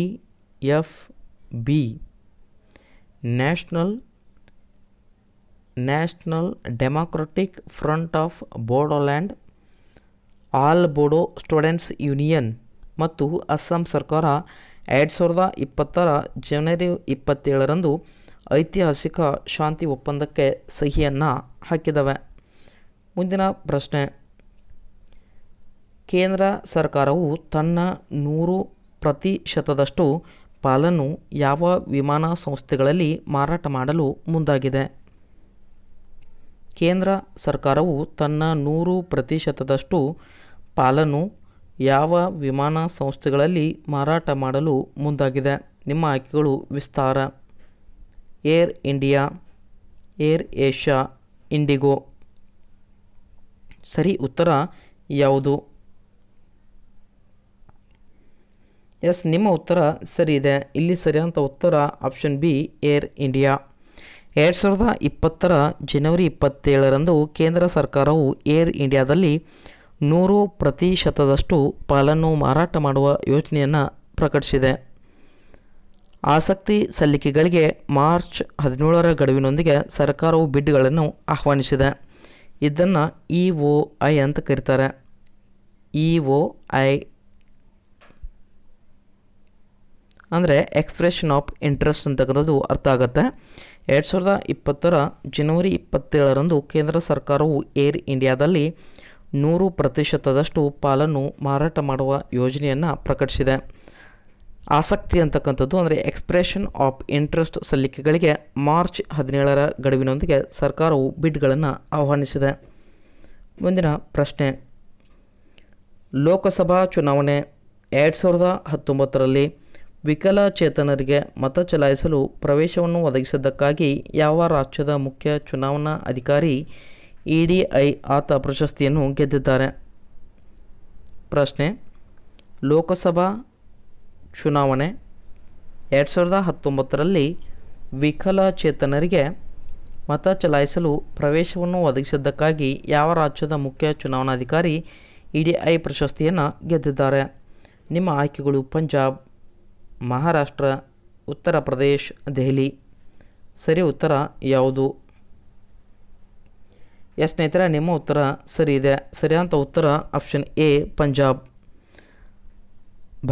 F B national national democratic front of Bodoland all Bodo students union ಮತ್ತು ಅಸ್ಸಾಂ ಸರ್ಕಾರ ಎರಡು ಸಾವಿರದ ಇಪ್ಪತ್ತರ ಜನವರಿ ಇಪ್ಪತ್ತೇಳರಂದು ಐತಿಹಾಸಿಕ ಶಾಂತಿ ಒಪ್ಪಂದಕ್ಕೆ ಸಹಿಯನ್ನು ಹಾಕಿದವೆ ಮುಂದಿನ ಪ್ರಶ್ನೆ ಕೇಂದ್ರ ಸರ್ಕಾರವು ತನ್ನ ನೂರು ಪ್ರತಿಶತದಷ್ಟು ಪಾಲನ್ನು ಯಾವ ವಿಮಾನ ಸಂಸ್ಥೆಗಳಲ್ಲಿ ಮಾರಾಟ ಮಾಡಲು ಮುಂದಾಗಿದೆ ಕೇಂದ್ರ ಸರ್ಕಾರವು ತನ್ನ ನೂರು ಪ್ರತಿಶತದಷ್ಟು ಪಾಲನ್ನು ಯಾವ ವಿಮಾನ ಸಂಸ್ಥೆಗಳಲ್ಲಿ ಮಾರಾಟ ಮಾಡಲು ಮುಂದಾಗಿದೆ ನಿಮ್ಮ ಆಯ್ಕೆಗಳು Vistara Air India Air Asia IndiGo ಸರಿ ಉತ್ತರ ಯಾವುದು ಎಸ್ ನಿಮ್ಮ ಉತ್ತರ ಸರಿ ಇದೆ ಇಲ್ಲಿ ಸರಿಯಾದಂಥ ಉತ್ತರ ಆಪ್ಷನ್ ಬಿ ಏರ್ ಇಂಡಿಯಾ ಎರಡು ಸಾವಿರದ ಇಪ್ಪತ್ತರ ಜನವರಿ ಇಪ್ಪತ್ತೇಳರಂದು ಕೇಂದ್ರ ಸರ್ಕಾರವು ಏರ್ ಇಂಡಿಯಾದಲ್ಲಿ ನೂರು ಪ್ರತಿಶತದಷ್ಟು ಪಾಲನ್ನು ಮಾರಾಟ ಮಾಡುವ ಯೋಜನೆಯನ್ನು ಪ್ರಕಟಿಸಿದೆ ಆಸಕ್ತಿ ಸಲ್ಲಿಕೆಗಳಿಗೆ ಮಾರ್ಚ್ ಹದಿನೇಳರ ಗಡುವಿನೊಂದಿಗೆ ಸರ್ಕಾರವು ಬಿಡ್ಗಳನ್ನು ಆಹ್ವಾನಿಸಿದೆ ಇದನ್ನು ಇ ಒ ಐ ಅಂತ ಕರೀತಾರೆ ಇ ಓ ಐ ಅಂದರೆ ಎಕ್ಸ್ಪ್ರೆಷನ್ ಆಫ್ ಇಂಟ್ರೆಸ್ಟ್ ಅಂತಕ್ಕಂಥದ್ದು ಅರ್ಥ ಆಗುತ್ತೆ ಎರಡು ಸಾವಿರದ ಇಪ್ಪತ್ತರ ಜನವರಿ ಇಪ್ಪತ್ತೇಳರಂದು ಕೇಂದ್ರ ಸರ್ಕಾರವು ಏರ್ ಇಂಡಿಯಾದಲ್ಲಿ ನೂರು ಪ್ರತಿಶತದಷ್ಟು ಪಾಲನ್ನು ಮಾರಾಟ ಮಾಡುವ ಯೋಜನೆಯನ್ನು ಪ್ರಕಟಿಸಿದೆ ಆಸಕ್ತಿ ಅಂತಕ್ಕಂಥದ್ದು ಅಂದರೆ ಎಕ್ಸ್ಪ್ರೆಷನ್ ಆಫ್ ಇಂಟ್ರೆಸ್ಟ್ ಸಲ್ಲಿಕೆಗಳಿಗೆ ಮಾರ್ಚ್ ಹದಿನೇಳರ ಗಡುವಿನೊಂದಿಗೆ ಸರ್ಕಾರವು ಬಿಡ್ಗಳನ್ನು ಆಹ್ವಾನಿಸಿದೆ ಮುಂದಿನ ಪ್ರಶ್ನೆ ಲೋಕಸಭಾ ಚುನಾವಣೆ ಎರಡು ಸಾವಿರದ ಹತ್ತೊಂಬತ್ತರಲ್ಲಿ ವಿಕಲಚೇತನರಿಗೆ ಮತ ಚಲಾಯಿಸಲು ಪ್ರವೇಶವನ್ನು ಒದಗಿಸಿದ್ದಕ್ಕಾಗಿ ಯಾವ ರಾಜ್ಯದ ಮುಖ್ಯ ಚುನಾವಣಾ ಅಧಿಕಾರಿ ಇಡಿಐ ಆತ ಪ್ರಶಸ್ತಿಯನ್ನು ಗೆದ್ದಿದ್ದಾರೆ ಪ್ರಶ್ನೆ ಲೋಕಸಭಾ ಚುನಾವಣೆ ಎರಡು ಸಾವಿರದ ಹತ್ತೊಂಬತ್ತರಲ್ಲಿ ವಿಕಲಚೇತನರಿಗೆ ಮತ ಚಲಾಯಿಸಲು ಪ್ರವೇಶವನ್ನು ಒದಗಿಸಿದ್ದಕ್ಕಾಗಿ ಯಾವ ರಾಜ್ಯದ ಮುಖ್ಯ ಚುನಾವಣಾಧಿಕಾರಿ ಐ ಪ್ರಶಸ್ತಿಯನ್ನು ಗೆದ್ದಿದ್ದಾರೆ ನಿಮ್ಮ ಆಯ್ಕೆಗಳು ಪಂಜಾಬ್ ಮಹಾರಾಷ್ಟ್ರ ಉತ್ತರ ಪ್ರದೇಶ್ ದೆಹಲಿ ಸರಿ ಉತ್ತರ ಯಾವುದು ಎಸ್ ಸ್ನೇಹಿತರ ನಿಮ್ಮ ಉತ್ತರ ಸರಿ ಇದೆ ಸರಿಯಾದ ಉತ್ತರ ಆಪ್ಷನ್ ಎ ಪಂಜಾಬ್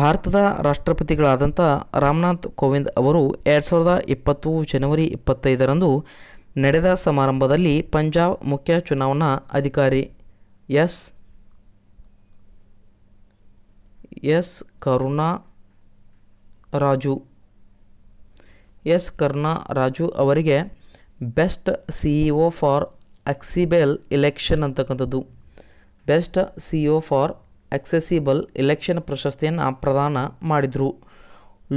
ಭಾರತದ ರಾಷ್ಟ್ರಪತಿಗಳಾದಂಥ ರಾಮನಾಥ್ ಕೋವಿಂದ್ ಅವರು ಎರಡು ಸಾವಿರದ ಇಪ್ಪತ್ತು ಜನವರಿ ಇಪ್ಪತ್ತೈದರಂದು ನಡೆದ ಸಮಾರಂಭದಲ್ಲಿ ಪಂಜಾಬ್ ಮುಖ್ಯ ಚುನಾವಣಾ ಅಧಿಕಾರಿ S S Karuna Raju S Karna Raju ಅವರಿಗೆ best C E O for accessible election ಅಂತಕ್ಕಂಥದ್ದು best C E O for accessible election ಪ್ರಶಸ್ತಿಯನ್ನು ಪ್ರದಾನ ಮಾಡಿದರು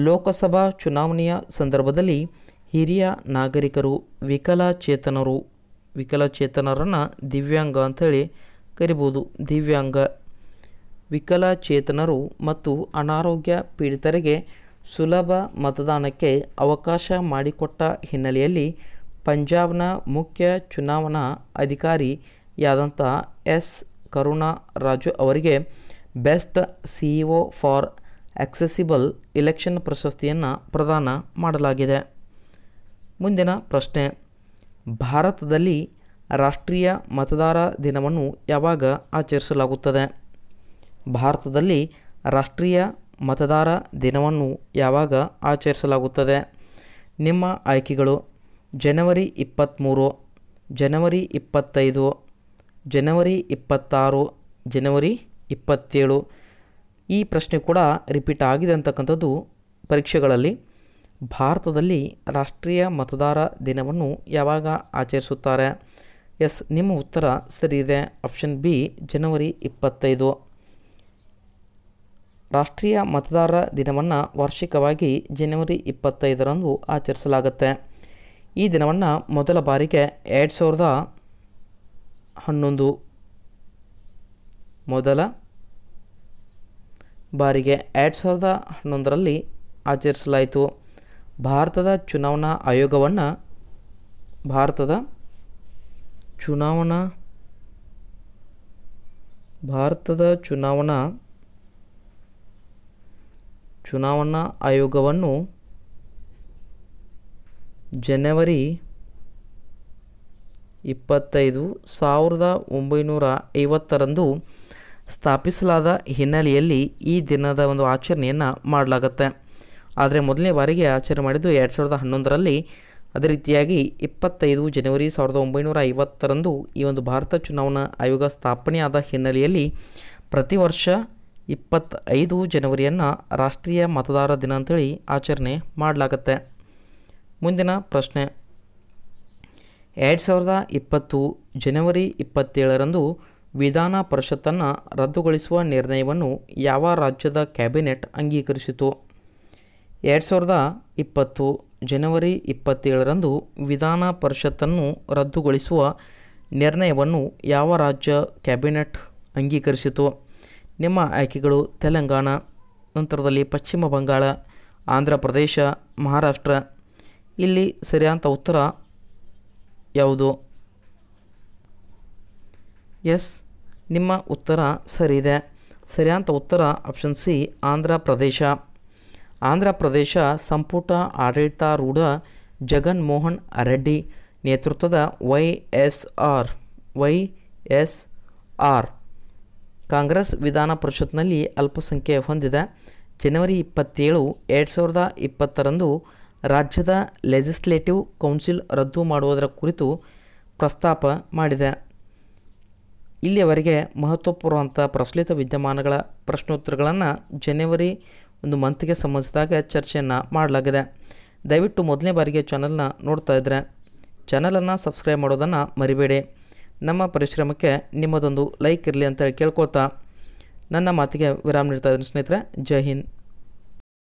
ಲೋಕಸಭಾ ಚುನಾವಣೆಯ ಸಂದರ್ಭದಲ್ಲಿ ಹಿರಿಯ ನಾಗರಿಕರು ವಿಕಲಚೇತನರು ವಿಕಲಚೇತನರನ್ನು ದಿವ್ಯಾಂಗ ಅಂಥೇಳಿ ಕರಿಬೋದು ದಿವ್ಯಾಂಗ ವಿಕಲಚೇತನರು ಮತ್ತು ಅನಾರೋಗ್ಯ ಪೀಡಿತರಿಗೆ ಸುಲಭ ಮತದಾನಕ್ಕೆ ಅವಕಾಶ ಮಾಡಿಕೊಟ್ಟ ಹಿನ್ನೆಲೆಯಲ್ಲಿ ಪಂಜಾಬ್ನ ಮುಖ್ಯ ಚುನಾವಣಾ ಅಧಿಕಾರಿಯಾದಂಥ ಎಸ್ ಕರುಣಾ ರಾಜು ಅವರಿಗೆ best C for accessible election ಪ್ರಶಸ್ತಿಯನ್ನು ಪ್ರದಾನ ಮಾಡಲಾಗಿದೆ ಮುಂದಿನ ಪ್ರಶ್ನೆ ಭಾರತದಲ್ಲಿ ರಾಷ್ಟ್ರೀಯ ಮತದಾರ ದಿನವನ್ನು ಯಾವಾಗ ಆಚರಿಸಲಾಗುತ್ತದೆ ಭಾರತದಲ್ಲಿ ರಾಷ್ಟ್ರೀಯ ಮತದಾರ ದಿನವನ್ನು ಯಾವಾಗ ಆಚರಿಸಲಾಗುತ್ತದೆ ನಿಮ್ಮ ಆಯ್ಕೆಗಳು ಜನವರಿ ಇಪ್ಪತ್ತ್ಮೂರು ಜನವರಿ ಇಪ್ಪತ್ತೈದು ಜನವರಿ ಇಪ್ಪತ್ತಾರು ಜನವರಿ ಇಪ್ಪತ್ತೇಳು ಈ ಪ್ರಶ್ನೆ ಕೂಡ ರಿಪೀಟ್ ಆಗಿದೆ ಅಂತಕ್ಕಂಥದ್ದು ಪರೀಕ್ಷೆಗಳಲ್ಲಿ ಭಾರತದಲ್ಲಿ ರಾಷ್ಟ್ರೀಯ ಮತದಾರ ದಿನವನ್ನು ಯಾವಾಗ ಆಚರಿಸುತ್ತಾರೆ ಎಸ್ ನಿಮ್ಮ ಉತ್ತರ ಸರಿ ಇದೆ ಆಪ್ಷನ್ ಬಿ ಜನವರಿ ಇಪ್ಪತ್ತೈದು ರಾಷ್ಟ್ರೀಯ ಮತದಾರರ ದಿನವನ್ನು ವಾರ್ಷಿಕವಾಗಿ ಜನವರಿ ಇಪ್ಪತ್ತೈದರಂದು ಆಚರಿಸಲಾಗುತ್ತೆ ಈ ದಿನವನ್ನು ಮೊದಲ ಬಾರಿಗೆ ಎರಡು ಸಾವಿರದ ಹನ್ನೊಂದು ಮೊದಲ ಬಾರಿಗೆ ಎರಡು ಸಾವಿರದ ಹನ್ನೊಂದರಲ್ಲಿ ಆಚರಿಸಲಾಯಿತು ಭಾರತದ ಚುನಾವಣಾ ಆಯೋಗವನ್ನು ಭಾರತದ ಚುನಾವಣಾ ಭಾರತದ ಚುನಾವಣಾ ಚುನಾವಣಾ ಆಯೋಗವನ್ನು ಜನವರಿ ಇಪ್ಪತ್ತೈದು ಸಾವಿರದ ಒಂಬೈನೂರ ಐವತ್ತರಂದು ಸ್ಥಾಪಿಸಲಾದ ಹಿನ್ನೆಲೆಯಲ್ಲಿ ಈ ದಿನದ ಒಂದು ಆಚರಣೆಯನ್ನು ಮಾಡಲಾಗುತ್ತೆ ಆದರೆ ಮೊದಲನೇ ಬಾರಿಗೆ ಆಚರಣೆ ಮಾಡಿದ್ದು ಎರಡು ಸಾವಿರದ ಹನ್ನೊಂದರಲ್ಲಿ ಅದೇ ರೀತಿಯಾಗಿ ಇಪ್ಪತ್ತೈದು ಜನವರಿ ಸಾವಿರದ ಒಂಬೈನೂರ ಐವತ್ತರಂದು ಈ ಒಂದು ಭಾರತ ಚುನಾವಣಾ ಆಯೋಗ ಸ್ಥಾಪನೆಯಾದ ಹಿನ್ನೆಲೆಯಲ್ಲಿ ಪ್ರತಿ ವರ್ಷ ಇಪ್ಪತ್ತೈದು ಜನವರಿಯನ್ನು ರಾಷ್ಟ್ರೀಯ ಮತದಾರ ದಿನ ಅಂತೇಳಿ ಆಚರಣೆ ಮಾಡಲಾಗತ್ತೆ ಮುಂದಿನ ಪ್ರಶ್ನೆ ಎರಡು ಸಾವಿರದ ಇಪ್ಪತ್ತು ಜನವರಿ ಇಪ್ಪತ್ತೇಳರಂದು ವಿಧಾನ ಪರಿಷತ್ತನ್ನು ರದ್ದುಗೊಳಿಸುವ ನಿರ್ಣಯವನ್ನು ಯಾವ ರಾಜ್ಯದ ಕ್ಯಾಬಿನೆಟ್ ಅಂಗೀಕರಿಸಿತು ಎರಡು ಸಾವಿರದ ಇಪ್ಪತ್ತು ಜನವರಿ ಇಪ್ಪತ್ತೇಳರಂದು ವಿಧಾನ ಪರಿಷತ್ತನ್ನು ರದ್ದುಗೊಳಿಸುವ ನಿರ್ಣಯವನ್ನು ಯಾವ ರಾಜ್ಯ ಕ್ಯಾಬಿನೆಟ್ ಅಂಗೀಕರಿಸಿತು ನಿಮ್ಮ ಆಯ್ಕೆಗಳು ತೆಲಂಗಾಣ ನಂತರದಲ್ಲಿ ಪಶ್ಚಿಮ ಬಂಗಾಳ ಆಂಧ್ರ ಪ್ರದೇಶ ಮಹಾರಾಷ್ಟ್ರ ಇಲ್ಲಿ ಸರಿಯಾದ ಉತ್ತರ ಯಾವುದು ಎಸ್ ನಿಮ್ಮ ಉತ್ತರ ಸರಿ ಇದೆ ಸರಿಯಾದಂಥ ಉತ್ತರ ಆಪ್ಷನ್ ಸಿ ಆಂಧ್ರ ಪ್ರದೇಶ ಆಂಧ್ರ ಪ್ರದೇಶ ಸಂಪುಟ ಆಡಳಿತಾರೂಢ ಜಗನ್ಮೋಹನ್ ರೆಡ್ಡಿ ನೇತೃತ್ವದ Y S R Y S R Congress ವಿಧಾನ ಪರಿಷತ್ನಲ್ಲಿ ಅಲ್ಪಸಂಖ್ಯೆ ಹೊಂದಿದೆ ಜನವರಿ ಇಪ್ಪತ್ತೇಳು ಎರಡು ಸಾವಿರದ ಇಪ್ಪತ್ತರಂದು ರಾಜ್ಯದ ಲೆಜಿಸ್ಲೇಟಿವ್ ಕೌನ್ಸಿಲ್ ರದ್ದು ಮಾಡುವುದರ ಕುರಿತು ಪ್ರಸ್ತಾಪ ಮಾಡಿದೆ ಇಲ್ಲಿಯವರೆಗೆ ಮಹತ್ವಪೂರ್ವಂಥ ಪ್ರಚಲಿತ ವಿದ್ಯಮಾನಗಳ ಪ್ರಶ್ನೋತ್ತರಗಳನ್ನು ಜನವರಿ ಒಂದು ಮಂತ್ಗೆ ಸಂಬಂಧಿಸಿದಾಗ ಚರ್ಚೆಯನ್ನು ಮಾಡಲಾಗಿದೆ ದಯವಿಟ್ಟು ಮೊದಲನೇ ಬಾರಿಗೆ ಚಾನಲ್ನ ನೋಡ್ತಾ ಇದ್ದರೆ ಚಾನಲನ್ನು ಸಬ್ಸ್ಕ್ರೈಬ್ ಮಾಡೋದನ್ನು ಮರಿಬೇಡಿ ನಮ್ಮ ಪರಿಶ್ರಮಕ್ಕೆ ನಿಮ್ಮದೊಂದು ಲೈಕ್ ಇರಲಿ ಅಂತೇಳಿ ಕೇಳ್ಕೊತಾ ನನ್ನ ಮಾತಿಗೆ ವಿರಾಮ ನೀಡ್ತಾ ಇದ್ದೀನಿ ಸ್ನೇಹಿತರೆ ಜೈ ಹಿಂದ್